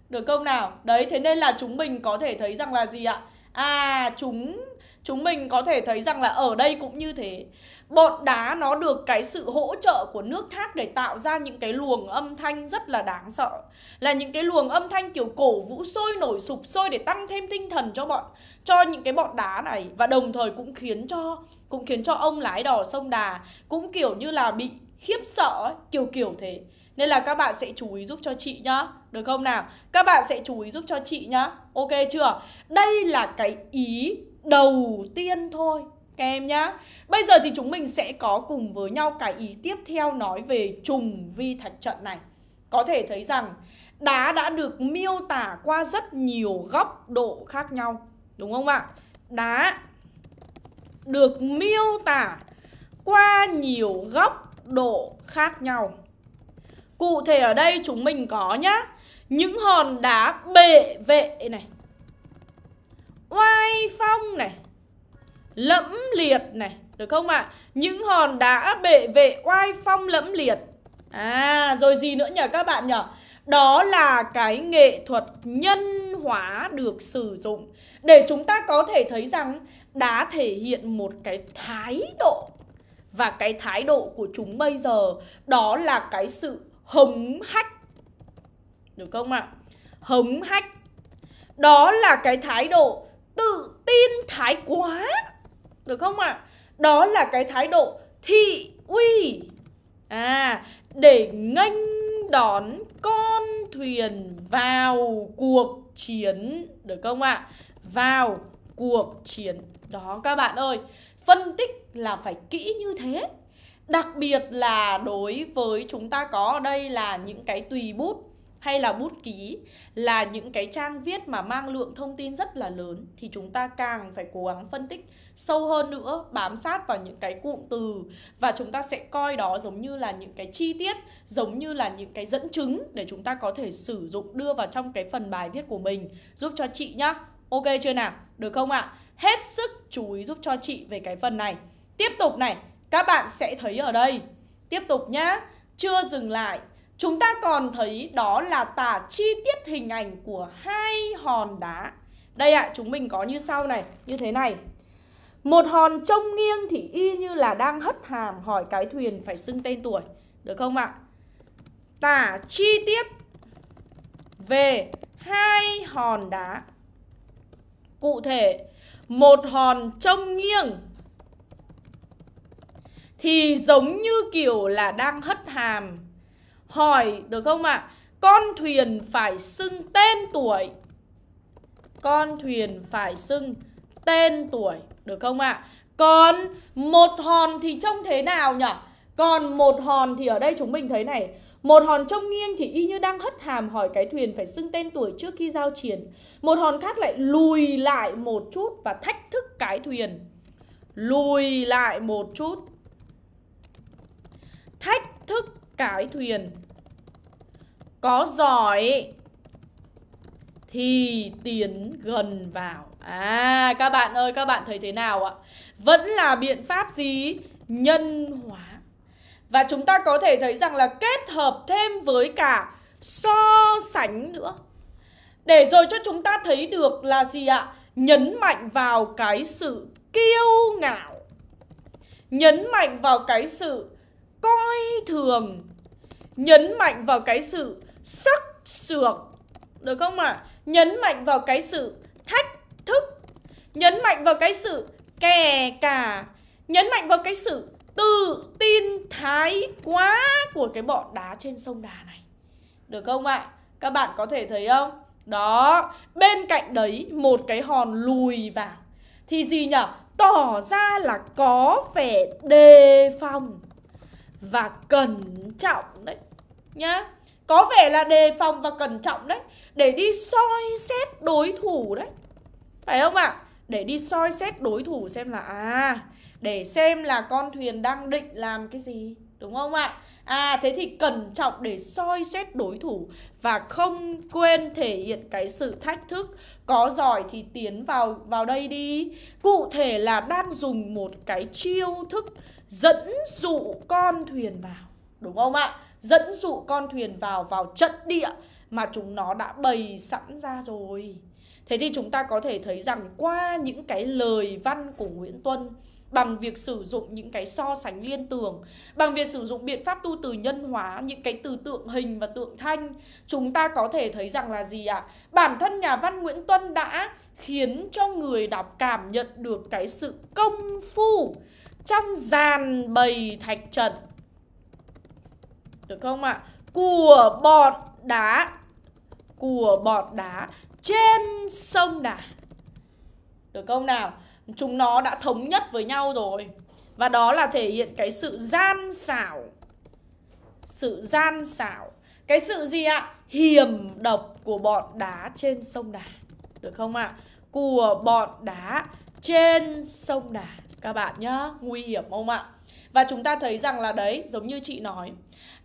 Được không nào? Đấy, thế nên là chúng mình có thể thấy rằng là gì ạ? À, chúng chúng mình có thể thấy rằng là ở đây cũng như thế bột đá nó được cái sự hỗ trợ của nước thác để tạo ra những cái luồng âm thanh rất là đáng sợ là những cái luồng âm thanh kiểu cổ vũ sôi nổi sụp sôi để tăng thêm tinh thần cho bọn cho những cái bọt đá này và đồng thời cũng khiến cho cũng khiến cho ông lái đò sông đà cũng kiểu như là bị khiếp sợ ấy, kiểu kiểu thế nên là các bạn sẽ chú ý giúp cho chị nhá Được không nào? Các bạn sẽ chú ý giúp cho chị nhá Ok chưa? Đây là cái ý đầu tiên thôi Các em nhá Bây giờ thì chúng mình sẽ có cùng với nhau cái ý tiếp theo nói về trùng vi thạch trận này Có thể thấy rằng đá đã được miêu tả qua rất nhiều góc độ khác nhau Đúng không ạ? Đá được miêu tả qua nhiều góc độ khác nhau. Cụ thể ở đây chúng mình có nhá Những hòn đá bệ vệ này Oai phong này Lẫm liệt này Được không ạ? À? Những hòn đá bệ vệ oai phong lẫm liệt À rồi gì nữa nhỉ các bạn nhỉ? Đó là cái nghệ thuật nhân hóa được sử dụng Để chúng ta có thể thấy rằng đã thể hiện một cái thái độ và cái thái độ của chúng bây giờ đó là cái sự hống hách được không ạ hống hách đó là cái thái độ tự tin thái quá được không ạ đó là cái thái độ thị uy à để nghênh đón con thuyền vào cuộc chiến được không ạ vào cuộc chiến đó các bạn ơi, phân tích là phải kỹ như thế. Đặc biệt là đối với chúng ta có ở đây là những cái tùy bút hay là bút ký là những cái trang viết mà mang lượng thông tin rất là lớn thì chúng ta càng phải cố gắng phân tích sâu hơn nữa, bám sát vào những cái cụm từ và chúng ta sẽ coi đó giống như là những cái chi tiết, giống như là những cái dẫn chứng để chúng ta có thể sử dụng đưa vào trong cái phần bài viết của mình giúp cho chị nhá. Ok chưa nào? Được không ạ? À? hết sức chú ý giúp cho chị về cái phần này Tiếp tục này, các bạn sẽ thấy ở đây Tiếp tục nhá, chưa dừng lại Chúng ta còn thấy đó là tả chi tiết hình ảnh của hai hòn đá Đây ạ, à, chúng mình có như sau này, như thế này Một hòn trông nghiêng thì y như là đang hất hàm hỏi cái thuyền phải xưng tên tuổi Được không ạ? Tả chi tiết về hai hòn đá Cụ thể một hòn trông nghiêng thì giống như kiểu là đang hất hàm hỏi được không ạ à? con thuyền phải xưng tên tuổi con thuyền phải xưng tên tuổi được không ạ à? còn một hòn thì trông thế nào nhỉ còn một hòn thì ở đây chúng mình thấy này một hòn trông nghiêng thì y như đang hất hàm hỏi cái thuyền phải xưng tên tuổi trước khi giao chiến. Một hòn khác lại lùi lại một chút và thách thức cái thuyền. Lùi lại một chút. Thách thức cái thuyền. Có giỏi thì tiến gần vào. À các bạn ơi, các bạn thấy thế nào ạ? Vẫn là biện pháp gì? Nhân hóa và chúng ta có thể thấy rằng là kết hợp thêm với cả so sánh nữa Để rồi cho chúng ta thấy được là gì ạ? Nhấn mạnh vào cái sự kiêu ngạo Nhấn mạnh vào cái sự coi thường Nhấn mạnh vào cái sự sắc sược Được không ạ? À? Nhấn mạnh vào cái sự thách thức Nhấn mạnh vào cái sự kè cả Nhấn mạnh vào cái sự tự tin thái quá của cái bọn đá trên sông Đà này. Được không ạ? À? Các bạn có thể thấy không? Đó, bên cạnh đấy một cái hòn lùi vào. Thì gì nhở? Tỏ ra là có vẻ đề phòng và cẩn trọng đấy. Nhá, có vẻ là đề phòng và cẩn trọng đấy. Để đi soi xét đối thủ đấy. Phải không ạ? À? Để đi soi xét đối thủ xem là... À, để xem là con thuyền đang định làm cái gì đúng không ạ? À thế thì cẩn trọng để soi xét đối thủ và không quên thể hiện cái sự thách thức. Có giỏi thì tiến vào vào đây đi. Cụ thể là đang dùng một cái chiêu thức dẫn dụ con thuyền vào, đúng không ạ? Dẫn dụ con thuyền vào vào trận địa mà chúng nó đã bày sẵn ra rồi. Thế thì chúng ta có thể thấy rằng qua những cái lời văn của Nguyễn Tuân bằng việc sử dụng những cái so sánh liên tưởng bằng việc sử dụng biện pháp tu từ nhân hóa những cái từ tượng hình và tượng thanh chúng ta có thể thấy rằng là gì ạ à? bản thân nhà văn nguyễn tuân đã khiến cho người đọc cảm nhận được cái sự công phu trong dàn bày thạch trận, được không ạ à? của bọt đá của bọt đá trên sông đà được không nào chúng nó đã thống nhất với nhau rồi và đó là thể hiện cái sự gian xảo sự gian xảo cái sự gì ạ à? hiểm độc của bọn đá trên sông đà được không ạ à? của bọn đá trên sông đà các bạn nhá nguy hiểm không ạ à? và chúng ta thấy rằng là đấy giống như chị nói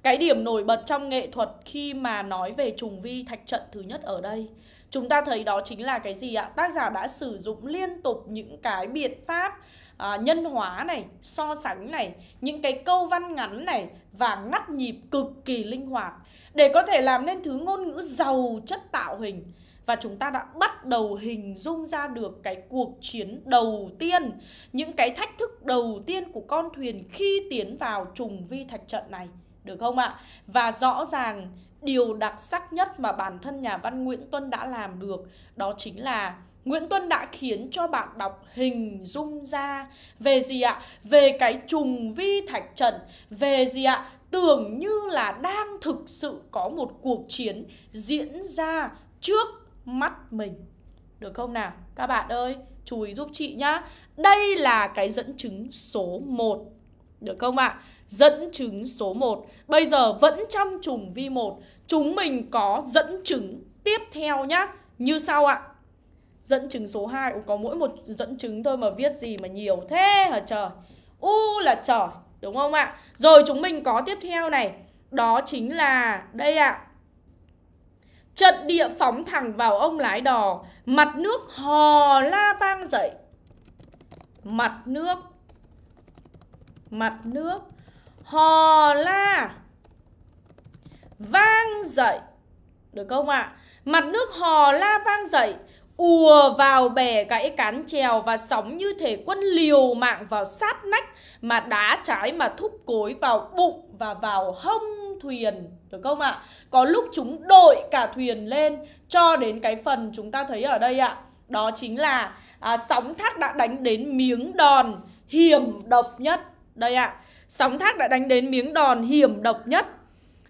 cái điểm nổi bật trong nghệ thuật khi mà nói về trùng vi thạch trận thứ nhất ở đây chúng ta thấy đó chính là cái gì ạ tác giả đã sử dụng liên tục những cái biện pháp à, nhân hóa này so sánh này những cái câu văn ngắn này và ngắt nhịp cực kỳ linh hoạt để có thể làm nên thứ ngôn ngữ giàu chất tạo hình và chúng ta đã bắt đầu hình dung ra được cái cuộc chiến đầu tiên những cái thách thức đầu tiên của con thuyền khi tiến vào trùng vi thạch trận này được không ạ và rõ ràng điều đặc sắc nhất mà bản thân nhà văn Nguyễn Tuân đã làm được đó chính là Nguyễn Tuân đã khiến cho bạn đọc hình dung ra về gì ạ? Về cái trùng vi thạch trần, về gì ạ? Tưởng như là đang thực sự có một cuộc chiến diễn ra trước mắt mình. Được không nào? Các bạn ơi, chú ý giúp chị nhá. Đây là cái dẫn chứng số 1. Được không ạ? dẫn chứng số 1 Bây giờ vẫn trong chủng vi 1 Chúng mình có dẫn chứng tiếp theo nhá Như sau ạ Dẫn chứng số 2 cũng Có mỗi một dẫn chứng thôi mà viết gì mà nhiều thế hả trời U là trời Đúng không ạ Rồi chúng mình có tiếp theo này Đó chính là Đây ạ Trận địa phóng thẳng vào ông lái đò Mặt nước hò la vang dậy Mặt nước Mặt nước hò la vang dậy được không ạ à? mặt nước hò la vang dậy ùa vào bè gãy cán trèo và sóng như thể quân liều mạng vào sát nách mà đá trái mà thúc cối vào bụng và vào hông thuyền được không ạ? À? Có lúc chúng đội cả thuyền lên cho đến cái phần chúng ta thấy ở đây ạ. À. Đó chính là à, sóng thác đã đánh đến miếng đòn hiểm độc nhất đây ạ. À. Sóng thác đã đánh đến miếng đòn hiểm độc nhất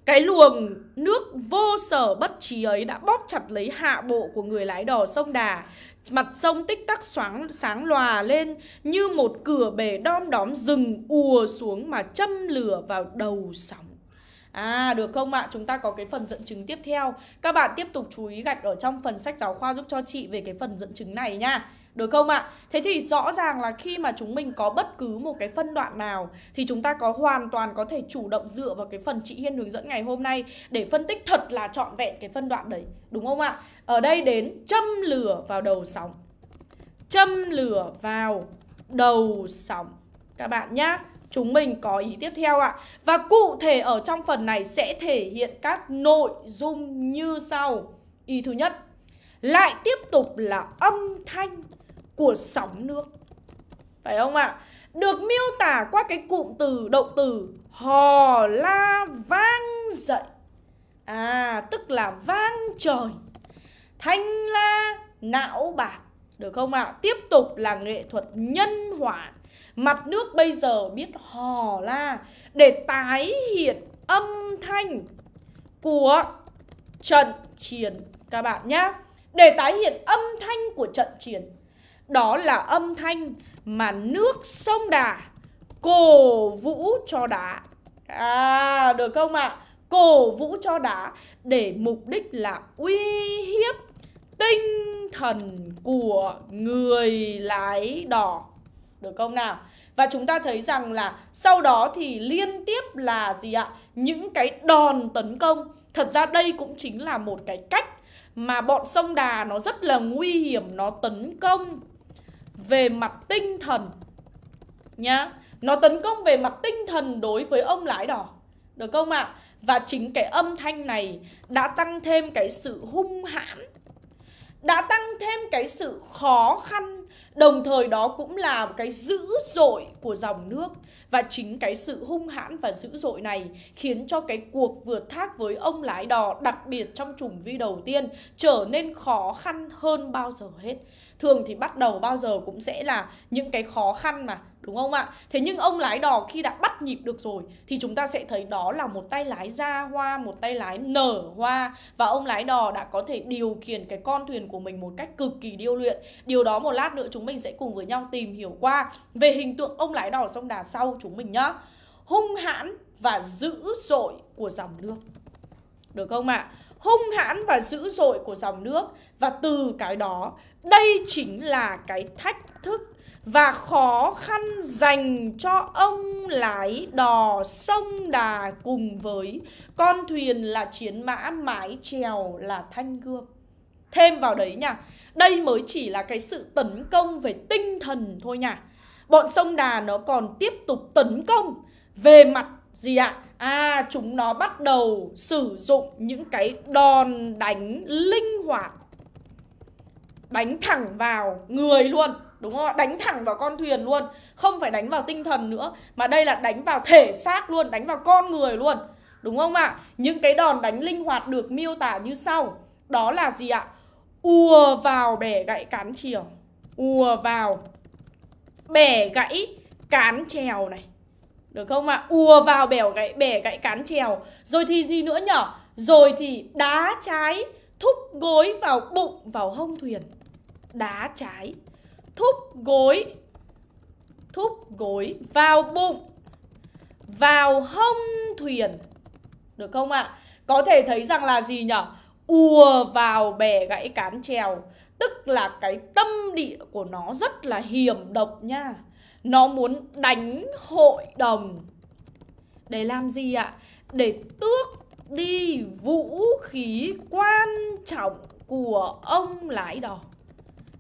Cái luồng nước vô sở bất trí ấy đã bóp chặt lấy hạ bộ của người lái đò sông Đà Mặt sông tích tắc xoáng, sáng lòa lên như một cửa bể đom đóm rừng ùa xuống mà châm lửa vào đầu sóng À được không ạ? Chúng ta có cái phần dẫn chứng tiếp theo. Các bạn tiếp tục chú ý gạch ở trong phần sách giáo khoa giúp cho chị về cái phần dẫn chứng này nha. Được không ạ? Thế thì rõ ràng là khi mà chúng mình có bất cứ một cái phân đoạn nào thì chúng ta có hoàn toàn có thể chủ động dựa vào cái phần chị Hiên hướng dẫn ngày hôm nay để phân tích thật là trọn vẹn cái phân đoạn đấy. Đúng không ạ? Ở đây đến châm lửa vào đầu sóng. Châm lửa vào đầu sóng. Các bạn nhá chúng mình có ý tiếp theo ạ. Và cụ thể ở trong phần này sẽ thể hiện các nội dung như sau. Ý thứ nhất, lại tiếp tục là âm thanh của sóng nước phải không ạ được miêu tả qua cái cụm từ động từ hò la vang dậy à tức là vang trời thanh la não bạc được không ạ tiếp tục là nghệ thuật nhân hỏa mặt nước bây giờ biết hò la để tái hiện âm thanh của trận chiến các bạn nhá để tái hiện âm thanh của trận chiến đó là âm thanh mà nước sông Đà cổ vũ cho đá. À, được không ạ? À? Cổ vũ cho đá để mục đích là uy hiếp tinh thần của người lái đò. Được không nào? Và chúng ta thấy rằng là sau đó thì liên tiếp là gì ạ? Những cái đòn tấn công. Thật ra đây cũng chính là một cái cách mà bọn sông Đà nó rất là nguy hiểm, nó tấn công về mặt tinh thần nhá nó tấn công về mặt tinh thần đối với ông lái đỏ được không ạ à? và chính cái âm thanh này đã tăng thêm cái sự hung hãn đã tăng thêm cái sự khó khăn đồng thời đó cũng là cái dữ dội của dòng nước và chính cái sự hung hãn và dữ dội này khiến cho cái cuộc vượt thác với ông lái đò đặc biệt trong chủng vi đầu tiên trở nên khó khăn hơn bao giờ hết thường thì bắt đầu bao giờ cũng sẽ là những cái khó khăn mà đúng không ạ? Thế nhưng ông lái đò khi đã bắt nhịp được rồi thì chúng ta sẽ thấy đó là một tay lái ra hoa, một tay lái nở hoa và ông lái đò đã có thể điều khiển cái con thuyền của mình một cách cực kỳ điêu luyện. Điều đó một lát nữa chúng mình sẽ cùng với nhau tìm hiểu qua về hình tượng ông lái đò sông Đà sau chúng mình nhá. Hung hãn và dữ dội của dòng nước. Được không ạ? Hung hãn và dữ dội của dòng nước và từ cái đó đây chính là cái thách thức và khó khăn dành cho ông lái đò sông đà cùng với con thuyền là chiến mã mái chèo là thanh gươm thêm vào đấy nha đây mới chỉ là cái sự tấn công về tinh thần thôi nha bọn sông đà nó còn tiếp tục tấn công về mặt gì ạ à? à chúng nó bắt đầu sử dụng những cái đòn đánh linh hoạt đánh thẳng vào người luôn đúng không đánh thẳng vào con thuyền luôn không phải đánh vào tinh thần nữa mà đây là đánh vào thể xác luôn đánh vào con người luôn đúng không ạ những cái đòn đánh linh hoạt được miêu tả như sau đó là gì ạ ùa vào bẻ gãy cán chiều ùa vào bẻ gãy cán trèo này được không ạ ùa vào bẻ gãy bẻ gãy cán trèo rồi thì gì nữa nhở rồi thì đá trái thúc gối vào bụng vào hông thuyền đá trái Thúc gối Thúc gối vào bụng Vào hông thuyền Được không ạ? À? Có thể thấy rằng là gì nhở? Ùa vào bè gãy cán trèo Tức là cái tâm địa của nó rất là hiểm độc nha Nó muốn đánh hội đồng Để làm gì ạ? À? Để tước đi vũ khí quan trọng của ông lái đò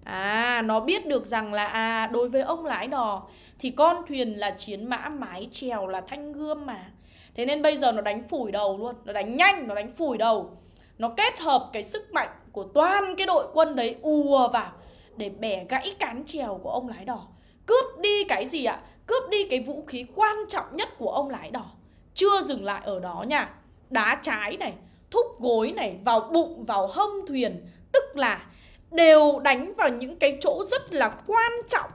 À, nó biết được rằng là à đối với ông lái đò thì con thuyền là chiến mã, mái chèo là thanh gươm mà. Thế nên bây giờ nó đánh phủi đầu luôn, nó đánh nhanh, nó đánh phủi đầu. Nó kết hợp cái sức mạnh của toàn cái đội quân đấy ùa vào để bẻ gãy cán chèo của ông lái đò. Cướp đi cái gì ạ? Cướp đi cái vũ khí quan trọng nhất của ông lái đò. Chưa dừng lại ở đó nha. Đá trái này, thúc gối này, vào bụng, vào hông thuyền, tức là đều đánh vào những cái chỗ rất là quan trọng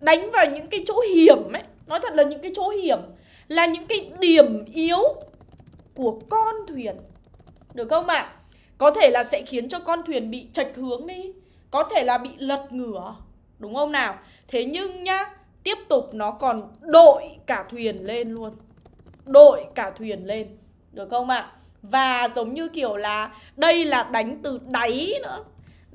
đánh vào những cái chỗ hiểm ấy nói thật là những cái chỗ hiểm là những cái điểm yếu của con thuyền được không ạ à? có thể là sẽ khiến cho con thuyền bị chệch hướng đi có thể là bị lật ngửa đúng không nào thế nhưng nhá tiếp tục nó còn đội cả thuyền lên luôn đội cả thuyền lên được không ạ à? và giống như kiểu là đây là đánh từ đáy nữa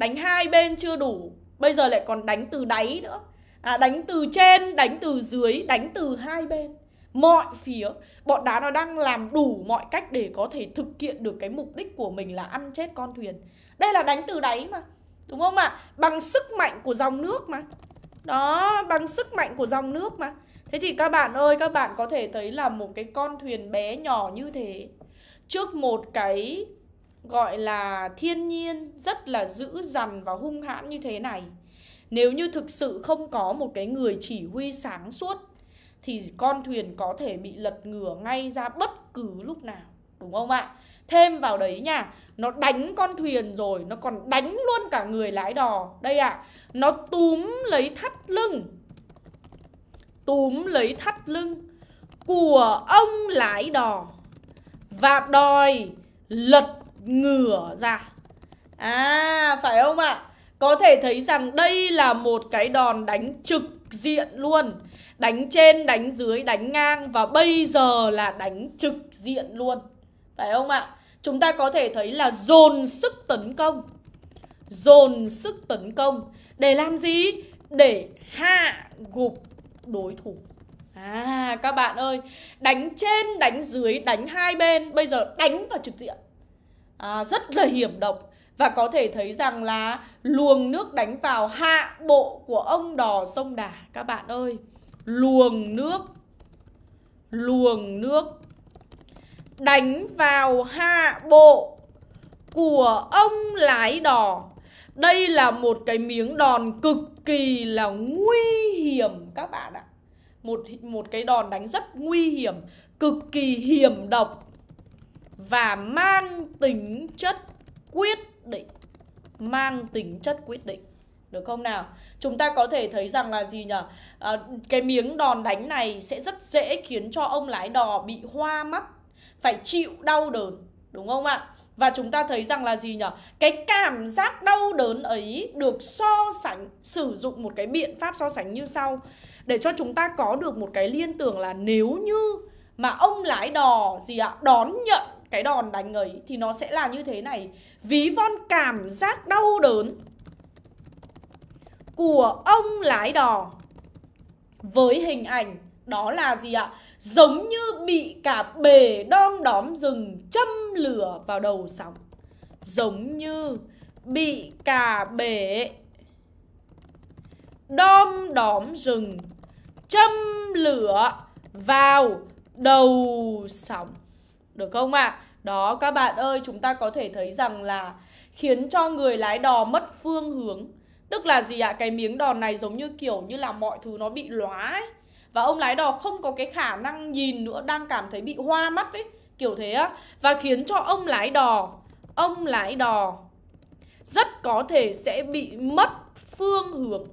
đánh hai bên chưa đủ bây giờ lại còn đánh từ đáy nữa à, đánh từ trên đánh từ dưới đánh từ hai bên mọi phía bọn đá nó đang làm đủ mọi cách để có thể thực hiện được cái mục đích của mình là ăn chết con thuyền đây là đánh từ đáy mà đúng không ạ bằng sức mạnh của dòng nước mà đó bằng sức mạnh của dòng nước mà thế thì các bạn ơi các bạn có thể thấy là một cái con thuyền bé nhỏ như thế trước một cái gọi là thiên nhiên rất là dữ dằn và hung hãn như thế này nếu như thực sự không có một cái người chỉ huy sáng suốt thì con thuyền có thể bị lật ngửa ngay ra bất cứ lúc nào đúng không ạ thêm vào đấy nha nó đánh con thuyền rồi nó còn đánh luôn cả người lái đò đây ạ à, nó túm lấy thắt lưng túm lấy thắt lưng của ông lái đò và đòi lật ngửa ra À phải không ạ? Có thể thấy rằng đây là một cái đòn đánh trực diện luôn Đánh trên, đánh dưới, đánh ngang Và bây giờ là đánh trực diện luôn Phải không ạ? Chúng ta có thể thấy là dồn sức tấn công Dồn sức tấn công Để làm gì? Để hạ gục đối thủ À các bạn ơi Đánh trên, đánh dưới, đánh hai bên Bây giờ đánh vào trực diện à, rất là hiểm độc và có thể thấy rằng là luồng nước đánh vào hạ bộ của ông đò sông Đà các bạn ơi. Luồng nước luồng nước đánh vào hạ bộ của ông lái đò. Đây là một cái miếng đòn cực kỳ là nguy hiểm các bạn ạ. Một một cái đòn đánh rất nguy hiểm, cực kỳ hiểm độc và mang tính chất quyết định mang tính chất quyết định được không nào? Chúng ta có thể thấy rằng là gì nhỉ? À, cái miếng đòn đánh này sẽ rất dễ khiến cho ông lái đò bị hoa mắt, phải chịu đau đớn, đúng không ạ? Và chúng ta thấy rằng là gì nhỉ? Cái cảm giác đau đớn ấy được so sánh, sử dụng một cái biện pháp so sánh như sau Để cho chúng ta có được một cái liên tưởng là nếu như mà ông lái đò gì ạ? Đón nhận cái đòn đánh ấy thì nó sẽ là như thế này ví von cảm giác đau đớn của ông lái đò với hình ảnh đó là gì ạ? Giống như bị cả bể đom đóm rừng châm lửa vào đầu sóng. Giống như bị cả bể đom đóm rừng châm lửa vào đầu sóng. Được không ạ? À? Đó các bạn ơi, chúng ta có thể thấy rằng là khiến cho người lái đò mất phương hướng. Tức là gì ạ? À? Cái miếng đò này giống như kiểu như là mọi thứ nó bị lóa ấy. Và ông lái đò không có cái khả năng nhìn nữa, đang cảm thấy bị hoa mắt ấy. Kiểu thế á. Và khiến cho ông lái đò, ông lái đò rất có thể sẽ bị mất phương hướng.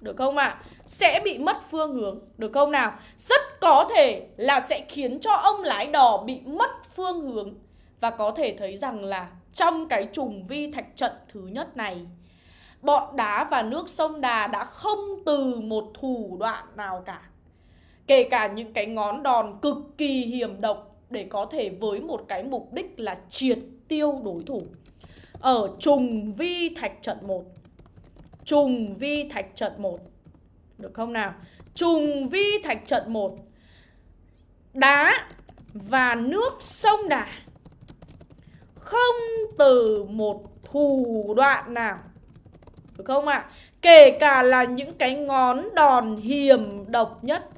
Được không ạ? À? sẽ bị mất phương hướng được không nào rất có thể là sẽ khiến cho ông lái đò bị mất phương hướng và có thể thấy rằng là trong cái trùng vi thạch trận thứ nhất này bọn đá và nước sông đà đã không từ một thủ đoạn nào cả kể cả những cái ngón đòn cực kỳ hiểm độc để có thể với một cái mục đích là triệt tiêu đối thủ ở trùng vi thạch trận 1 trùng vi thạch trận 1 được không nào? Trùng vi thạch trận 1 Đá và nước sông Đà Không từ một thủ đoạn nào Được không ạ? À? Kể cả là những cái ngón đòn hiểm độc nhất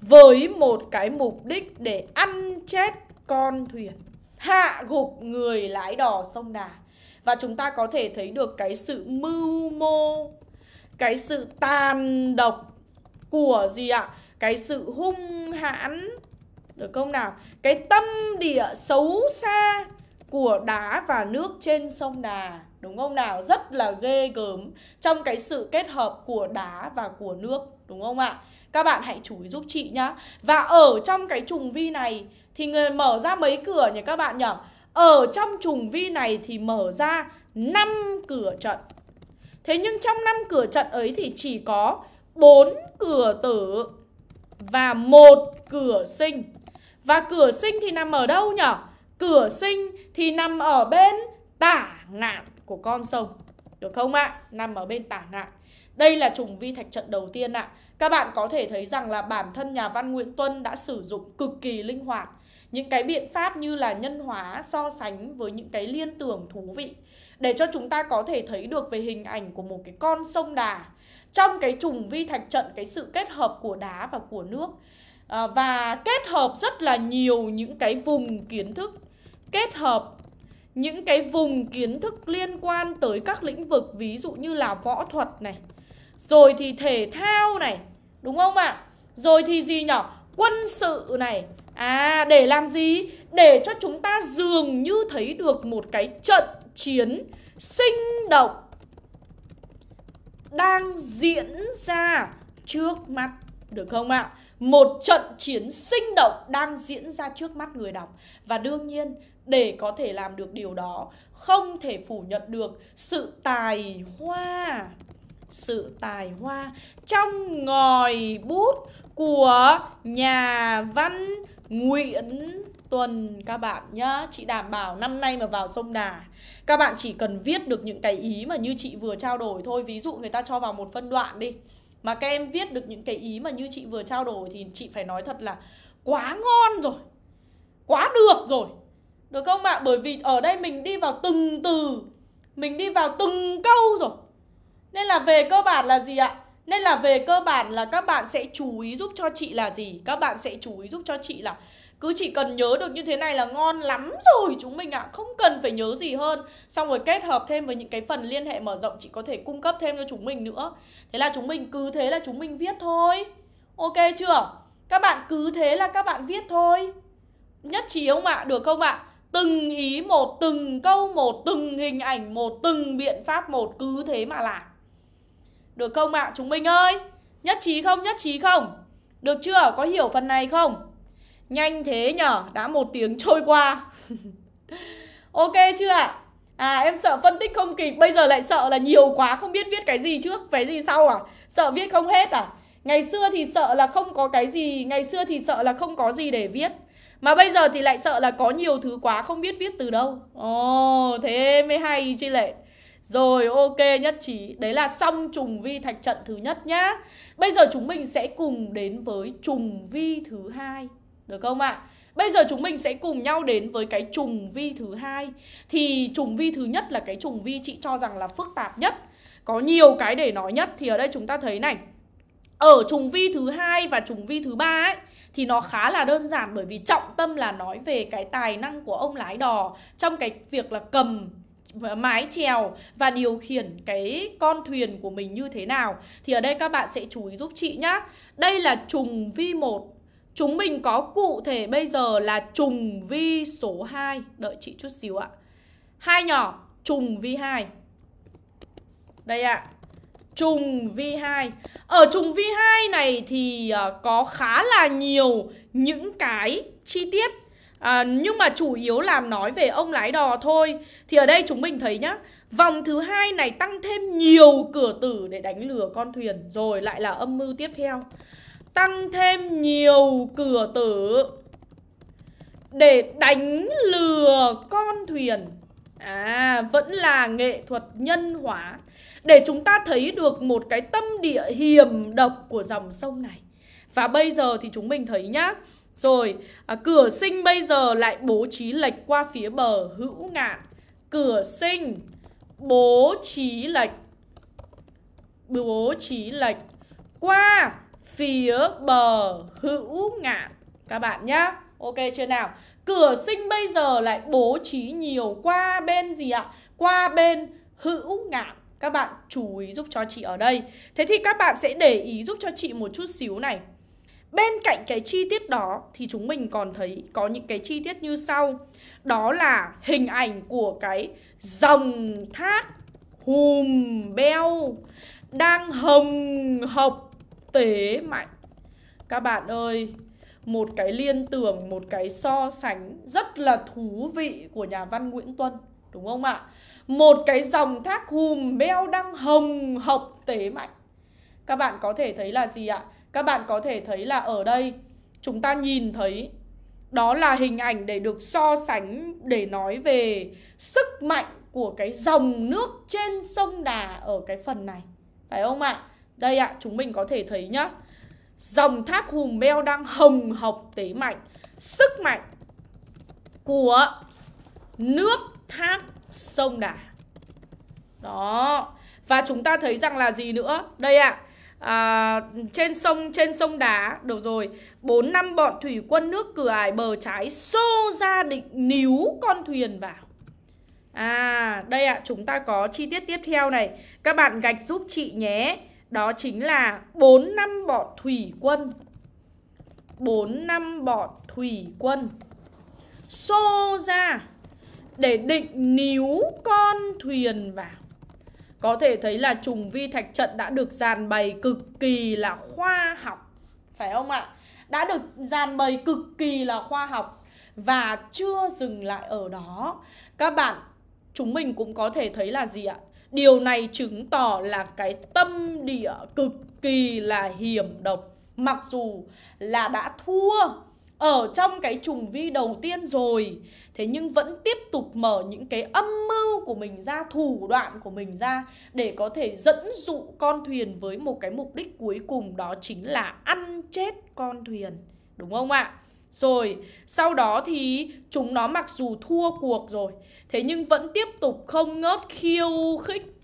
Với một cái mục đích để ăn chết con thuyền Hạ gục người lái đò sông Đà Và chúng ta có thể thấy được cái sự mưu mô cái sự tàn độc của gì ạ? Cái sự hung hãn được không nào? Cái tâm địa xấu xa của đá và nước trên sông Đà đúng không nào? Rất là ghê gớm trong cái sự kết hợp của đá và của nước đúng không ạ? Các bạn hãy chú ý giúp chị nhá. Và ở trong cái trùng vi này thì người mở ra mấy cửa nhỉ các bạn nhỉ? Ở trong trùng vi này thì mở ra 5 cửa trận Thế nhưng trong năm cửa trận ấy thì chỉ có bốn cửa tử và một cửa sinh. Và cửa sinh thì nằm ở đâu nhỉ? Cửa sinh thì nằm ở bên tả ngạn của con sông. Được không ạ? Nằm ở bên tả ngạn. Đây là trùng vi thạch trận đầu tiên ạ. Các bạn có thể thấy rằng là bản thân nhà văn Nguyễn Tuân đã sử dụng cực kỳ linh hoạt những cái biện pháp như là nhân hóa so sánh với những cái liên tưởng thú vị để cho chúng ta có thể thấy được về hình ảnh của một cái con sông đà trong cái trùng vi thạch trận cái sự kết hợp của đá và của nước à, và kết hợp rất là nhiều những cái vùng kiến thức kết hợp những cái vùng kiến thức liên quan tới các lĩnh vực ví dụ như là võ thuật này rồi thì thể thao này đúng không ạ rồi thì gì nhở quân sự này À để làm gì? Để cho chúng ta dường như thấy được một cái trận chiến sinh động đang diễn ra trước mắt được không ạ? Một trận chiến sinh động đang diễn ra trước mắt người đọc Và đương nhiên để có thể làm được điều đó Không thể phủ nhận được sự tài hoa Sự tài hoa trong ngòi bút của nhà văn Nguyễn Tuần các bạn nhá Chị đảm bảo năm nay mà vào sông Đà Các bạn chỉ cần viết được những cái ý mà như chị vừa trao đổi thôi Ví dụ người ta cho vào một phân đoạn đi Mà các em viết được những cái ý mà như chị vừa trao đổi Thì chị phải nói thật là quá ngon rồi Quá được rồi Được không ạ? Bởi vì ở đây mình đi vào từng từ Mình đi vào từng câu rồi Nên là về cơ bản là gì ạ? Nên là về cơ bản là các bạn sẽ chú ý giúp cho chị là gì? Các bạn sẽ chú ý giúp cho chị là cứ chỉ cần nhớ được như thế này là ngon lắm rồi chúng mình ạ à. Không cần phải nhớ gì hơn Xong rồi kết hợp thêm với những cái phần liên hệ mở rộng Chị có thể cung cấp thêm cho chúng mình nữa Thế là chúng mình cứ thế là chúng mình viết thôi Ok chưa? Các bạn cứ thế là các bạn viết thôi Nhất trí không ạ? À? Được không ạ? À? Từng ý một, từng câu một, từng hình ảnh một, từng biện pháp một Cứ thế mà làm được không ạ? À? Chúng mình ơi! Nhất trí không? Nhất trí không? Được chưa? Có hiểu phần này không? Nhanh thế nhở? Đã một tiếng trôi qua. ok chưa ạ? À? em sợ phân tích không kịp Bây giờ lại sợ là nhiều quá không biết viết cái gì trước Cái gì sau à Sợ viết không hết à Ngày xưa thì sợ là không có cái gì Ngày xưa thì sợ là không có gì để viết Mà bây giờ thì lại sợ là có nhiều thứ quá Không biết viết từ đâu Ồ oh, thế mới hay chị Lệ rồi ok nhất trí Đấy là xong trùng vi thạch trận thứ nhất nhá Bây giờ chúng mình sẽ cùng đến với trùng vi thứ hai Được không ạ? À? Bây giờ chúng mình sẽ cùng nhau đến với cái trùng vi thứ hai Thì trùng vi thứ nhất là cái trùng vi chị cho rằng là phức tạp nhất Có nhiều cái để nói nhất Thì ở đây chúng ta thấy này Ở trùng vi thứ hai và trùng vi thứ ba ấy thì nó khá là đơn giản bởi vì trọng tâm là nói về cái tài năng của ông lái đò trong cái việc là cầm mái chèo và điều khiển cái con thuyền của mình như thế nào thì ở đây các bạn sẽ chú ý giúp chị nhá. Đây là trùng vi 1 Chúng mình có cụ thể bây giờ là trùng vi số 2 Đợi chị chút xíu ạ Hai nhỏ, trùng vi 2 Đây ạ Trùng vi 2 Ở trùng vi 2 này thì ờ, có khá là nhiều những cái chi tiết à, nhưng mà chủ yếu làm nói về ông lái đò thôi thì ở đây chúng mình thấy nhá vòng thứ hai này tăng thêm nhiều cửa tử để đánh lừa con thuyền rồi lại là âm mưu tiếp theo tăng thêm nhiều cửa tử để đánh lừa con thuyền à vẫn là nghệ thuật nhân hóa để chúng ta thấy được một cái tâm địa hiểm độc của dòng sông này và bây giờ thì chúng mình thấy nhá rồi, à, cửa sinh bây giờ lại bố trí lệch qua phía bờ hữu ngạn. Cửa sinh bố trí lệch. Bố trí lệch qua phía bờ hữu ngạn. Các bạn nhá. Ok chưa nào? Cửa sinh bây giờ lại bố trí nhiều qua bên gì ạ? Qua bên hữu ngạn. Các bạn chú ý giúp cho chị ở đây. Thế thì các bạn sẽ để ý giúp cho chị một chút xíu này. Bên cạnh cái chi tiết đó thì chúng mình còn thấy có những cái chi tiết như sau. Đó là hình ảnh của cái dòng thác hùm beo đang hồng hộc tế mạnh. Các bạn ơi, một cái liên tưởng, một cái so sánh rất là thú vị của nhà văn Nguyễn Tuân. Đúng không ạ? Một cái dòng thác hùm beo đang hồng hộc tế mạnh. Các bạn có thể thấy là gì ạ? Các bạn có thể thấy là ở đây chúng ta nhìn thấy đó là hình ảnh để được so sánh để nói về sức mạnh của cái dòng nước trên sông Đà ở cái phần này. Phải không ạ? Đây ạ, chúng mình có thể thấy nhá. Dòng thác hùng Beo đang hồng hộc tế mạnh. Sức mạnh của nước thác sông Đà. Đó. Và chúng ta thấy rằng là gì nữa? Đây ạ, à, à, trên sông trên sông đá được rồi bốn năm bọn thủy quân nước cửa ải bờ trái xô ra định níu con thuyền vào à đây ạ à, chúng ta có chi tiết tiếp theo này các bạn gạch giúp chị nhé đó chính là bốn năm bọn thủy quân bốn năm bọn thủy quân xô ra để định níu con thuyền vào có thể thấy là trùng vi thạch trận đã được dàn bày cực kỳ là khoa học Phải không ạ? Đã được dàn bày cực kỳ là khoa học Và chưa dừng lại ở đó Các bạn, chúng mình cũng có thể thấy là gì ạ? Điều này chứng tỏ là cái tâm địa cực kỳ là hiểm độc Mặc dù là đã thua ở trong cái trùng vi đầu tiên rồi thế nhưng vẫn tiếp tục mở những cái âm mưu của mình ra thủ đoạn của mình ra để có thể dẫn dụ con thuyền với một cái mục đích cuối cùng đó chính là ăn chết con thuyền đúng không ạ rồi sau đó thì chúng nó mặc dù thua cuộc rồi thế nhưng vẫn tiếp tục không ngớt khiêu khích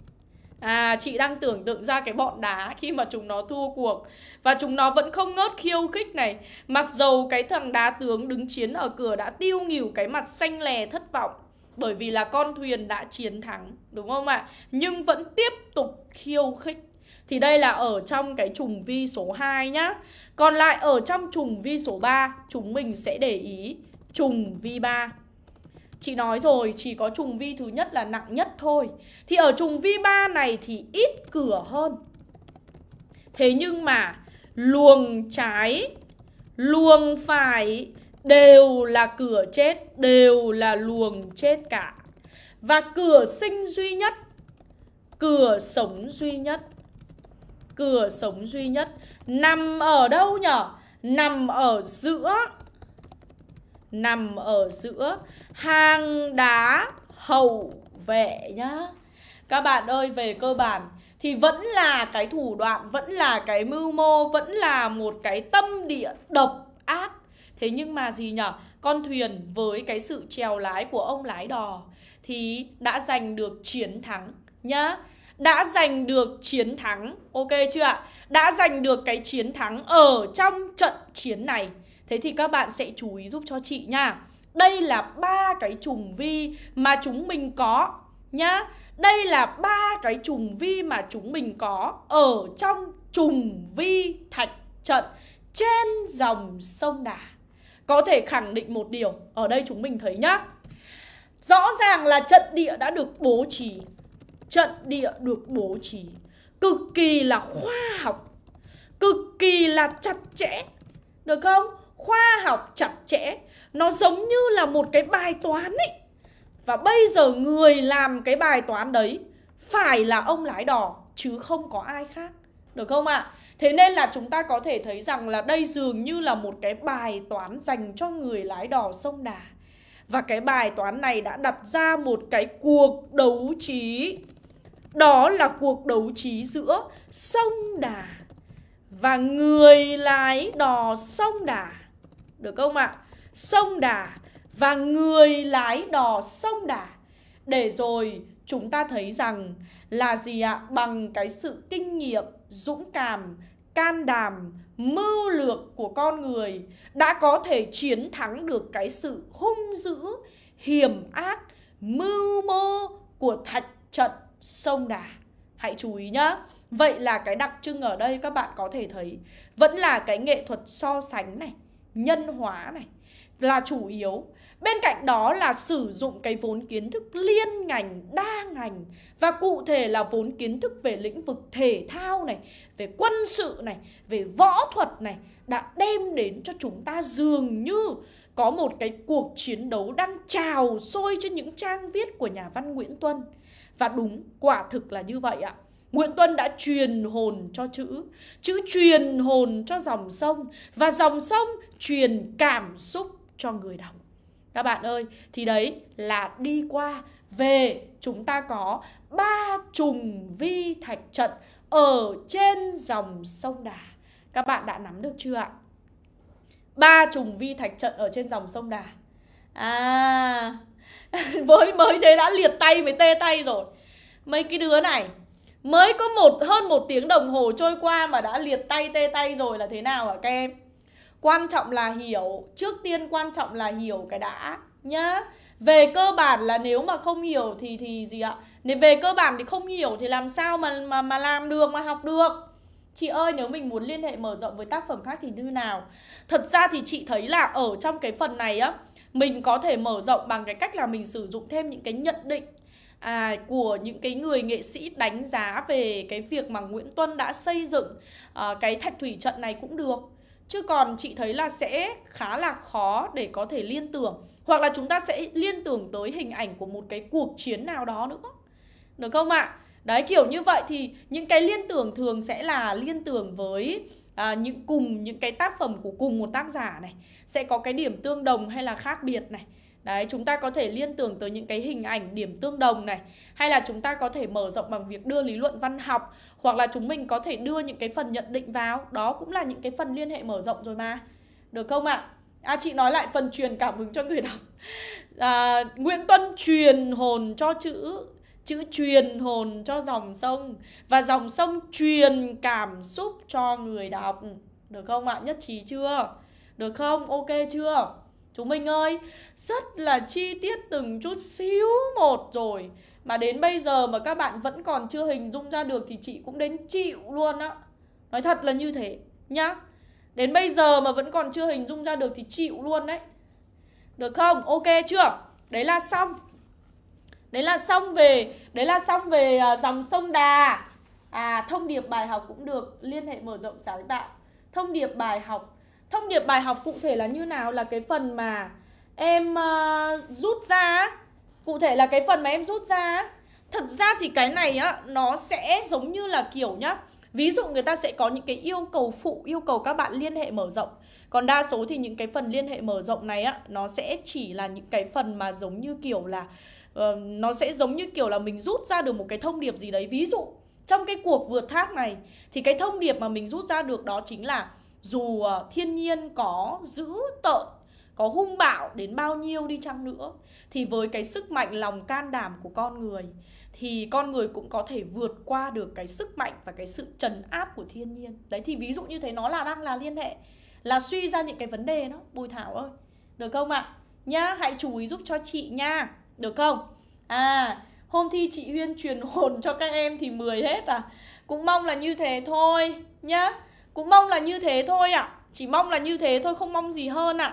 À chị đang tưởng tượng ra cái bọn đá khi mà chúng nó thua cuộc Và chúng nó vẫn không ngớt khiêu khích này Mặc dầu cái thằng đá tướng đứng chiến ở cửa đã tiêu nghỉu cái mặt xanh lè thất vọng Bởi vì là con thuyền đã chiến thắng Đúng không ạ? Nhưng vẫn tiếp tục khiêu khích thì đây là ở trong cái trùng vi số 2 nhá Còn lại ở trong trùng vi số 3 Chúng mình sẽ để ý trùng vi 3 Chị nói rồi, chỉ có trùng vi thứ nhất là nặng nhất thôi Thì ở trùng vi ba này thì ít cửa hơn Thế nhưng mà luồng trái, luồng phải đều là cửa chết, đều là luồng chết cả Và cửa sinh duy nhất, cửa sống duy nhất Cửa sống duy nhất nằm ở đâu nhở? Nằm ở giữa nằm ở giữa hang đá hậu vệ nhá các bạn ơi về cơ bản thì vẫn là cái thủ đoạn vẫn là cái mưu mô vẫn là một cái tâm địa độc ác thế nhưng mà gì nhở con thuyền với cái sự trèo lái của ông lái đò thì đã giành được chiến thắng nhá đã giành được chiến thắng ok chưa ạ đã giành được cái chiến thắng ở trong trận chiến này Thế thì các bạn sẽ chú ý giúp cho chị nha. Đây là ba cái trùng vi mà chúng mình có nhá. Đây là ba cái trùng vi mà chúng mình có ở trong trùng vi thạch trận trên dòng sông Đà. Có thể khẳng định một điều, ở đây chúng mình thấy nhá. Rõ ràng là trận địa đã được bố trí. Trận địa được bố trí cực kỳ là khoa học, cực kỳ là chặt chẽ. Được không? khoa học chặt chẽ nó giống như là một cái bài toán ấy và bây giờ người làm cái bài toán đấy phải là ông lái đò chứ không có ai khác được không ạ? À? Thế nên là chúng ta có thể thấy rằng là đây dường như là một cái bài toán dành cho người lái đò sông Đà. Và cái bài toán này đã đặt ra một cái cuộc đấu trí. Đó là cuộc đấu trí giữa sông Đà và người lái đò sông Đà được không ạ? Sông Đà và người lái đò sông Đà. Để rồi chúng ta thấy rằng là gì ạ? Bằng cái sự kinh nghiệm, dũng cảm, can đảm, mưu lược của con người đã có thể chiến thắng được cái sự hung dữ, hiểm ác, mưu mô của thạch trận sông Đà. Hãy chú ý nhá. Vậy là cái đặc trưng ở đây các bạn có thể thấy vẫn là cái nghệ thuật so sánh này nhân hóa này là chủ yếu bên cạnh đó là sử dụng cái vốn kiến thức liên ngành đa ngành và cụ thể là vốn kiến thức về lĩnh vực thể thao này về quân sự này về võ thuật này đã đem đến cho chúng ta dường như có một cái cuộc chiến đấu đang trào sôi trên những trang viết của nhà văn nguyễn tuân và đúng quả thực là như vậy ạ Nguyễn Tuân đã truyền hồn cho chữ, chữ truyền hồn cho dòng sông và dòng sông truyền cảm xúc cho người đọc. Các bạn ơi, thì đấy là đi qua về chúng ta có ba trùng vi thạch trận ở trên dòng sông Đà. Các bạn đã nắm được chưa ạ? Ba trùng vi thạch trận ở trên dòng sông Đà. À, với mới thế đã liệt tay với tê tay rồi. Mấy cái đứa này mới có một hơn một tiếng đồng hồ trôi qua mà đã liệt tay tê tay rồi là thế nào hả các em quan trọng là hiểu trước tiên quan trọng là hiểu cái đã nhá về cơ bản là nếu mà không hiểu thì thì gì ạ nếu về cơ bản thì không hiểu thì làm sao mà mà mà làm được mà học được Chị ơi nếu mình muốn liên hệ mở rộng với tác phẩm khác thì như nào Thật ra thì chị thấy là ở trong cái phần này á Mình có thể mở rộng bằng cái cách là mình sử dụng thêm những cái nhận định à, của những cái người nghệ sĩ đánh giá về cái việc mà Nguyễn Tuân đã xây dựng à, cái thạch thủy trận này cũng được chứ còn chị thấy là sẽ khá là khó để có thể liên tưởng hoặc là chúng ta sẽ liên tưởng tới hình ảnh của một cái cuộc chiến nào đó nữa được không ạ à? đấy kiểu như vậy thì những cái liên tưởng thường sẽ là liên tưởng với à, những cùng những cái tác phẩm của cùng một tác giả này sẽ có cái điểm tương đồng hay là khác biệt này Đấy, chúng ta có thể liên tưởng tới những cái hình ảnh điểm tương đồng này Hay là chúng ta có thể mở rộng bằng việc đưa lý luận văn học Hoặc là chúng mình có thể đưa những cái phần nhận định vào Đó cũng là những cái phần liên hệ mở rộng rồi mà Được không ạ? À? À chị nói lại phần truyền cảm hứng cho người đọc à, Nguyễn Tuân truyền hồn cho chữ Chữ truyền hồn cho dòng sông Và dòng sông truyền cảm xúc cho người đọc Được không ạ? À? Nhất trí chưa? Được không? Ok chưa? Chúng mình ơi, rất là chi tiết từng chút xíu một rồi Mà đến bây giờ mà các bạn vẫn còn chưa hình dung ra được thì chị cũng đến chịu luôn á Nói thật là như thế nhá Đến bây giờ mà vẫn còn chưa hình dung ra được thì chịu luôn đấy Được không? Ok chưa? Đấy là xong Đấy là xong về Đấy là xong về à, dòng sông Đà À thông điệp bài học cũng được Liên hệ mở rộng sáng tạo Thông điệp bài học thông điệp bài học cụ thể là như nào là cái phần mà em uh, rút ra cụ thể là cái phần mà em rút ra thật ra thì cái này á nó sẽ giống như là kiểu nhá ví dụ người ta sẽ có những cái yêu cầu phụ yêu cầu các bạn liên hệ mở rộng còn đa số thì những cái phần liên hệ mở rộng này á nó sẽ chỉ là những cái phần mà giống như kiểu là uh, nó sẽ giống như kiểu là mình rút ra được một cái thông điệp gì đấy ví dụ trong cái cuộc vượt thác này thì cái thông điệp mà mình rút ra được đó chính là dù ờ, thiên nhiên có dữ tợn có hung bạo đến bao nhiêu đi chăng nữa thì với cái sức mạnh lòng can đảm của con người thì con người cũng có thể vượt qua được cái sức mạnh và cái sự trấn áp của thiên nhiên đấy thì ví dụ như thế nó là đang là liên hệ là suy ra những cái vấn đề đó bùi thảo ơi được không ạ à? nhá hãy chú ý giúp cho chị nha được không à hôm thi chị huyên truyền hồn cho các em thì 10 hết à cũng mong là như thế thôi nhá cũng mong là như thế thôi ạ à. Chỉ mong là như thế thôi không mong gì hơn ạ à.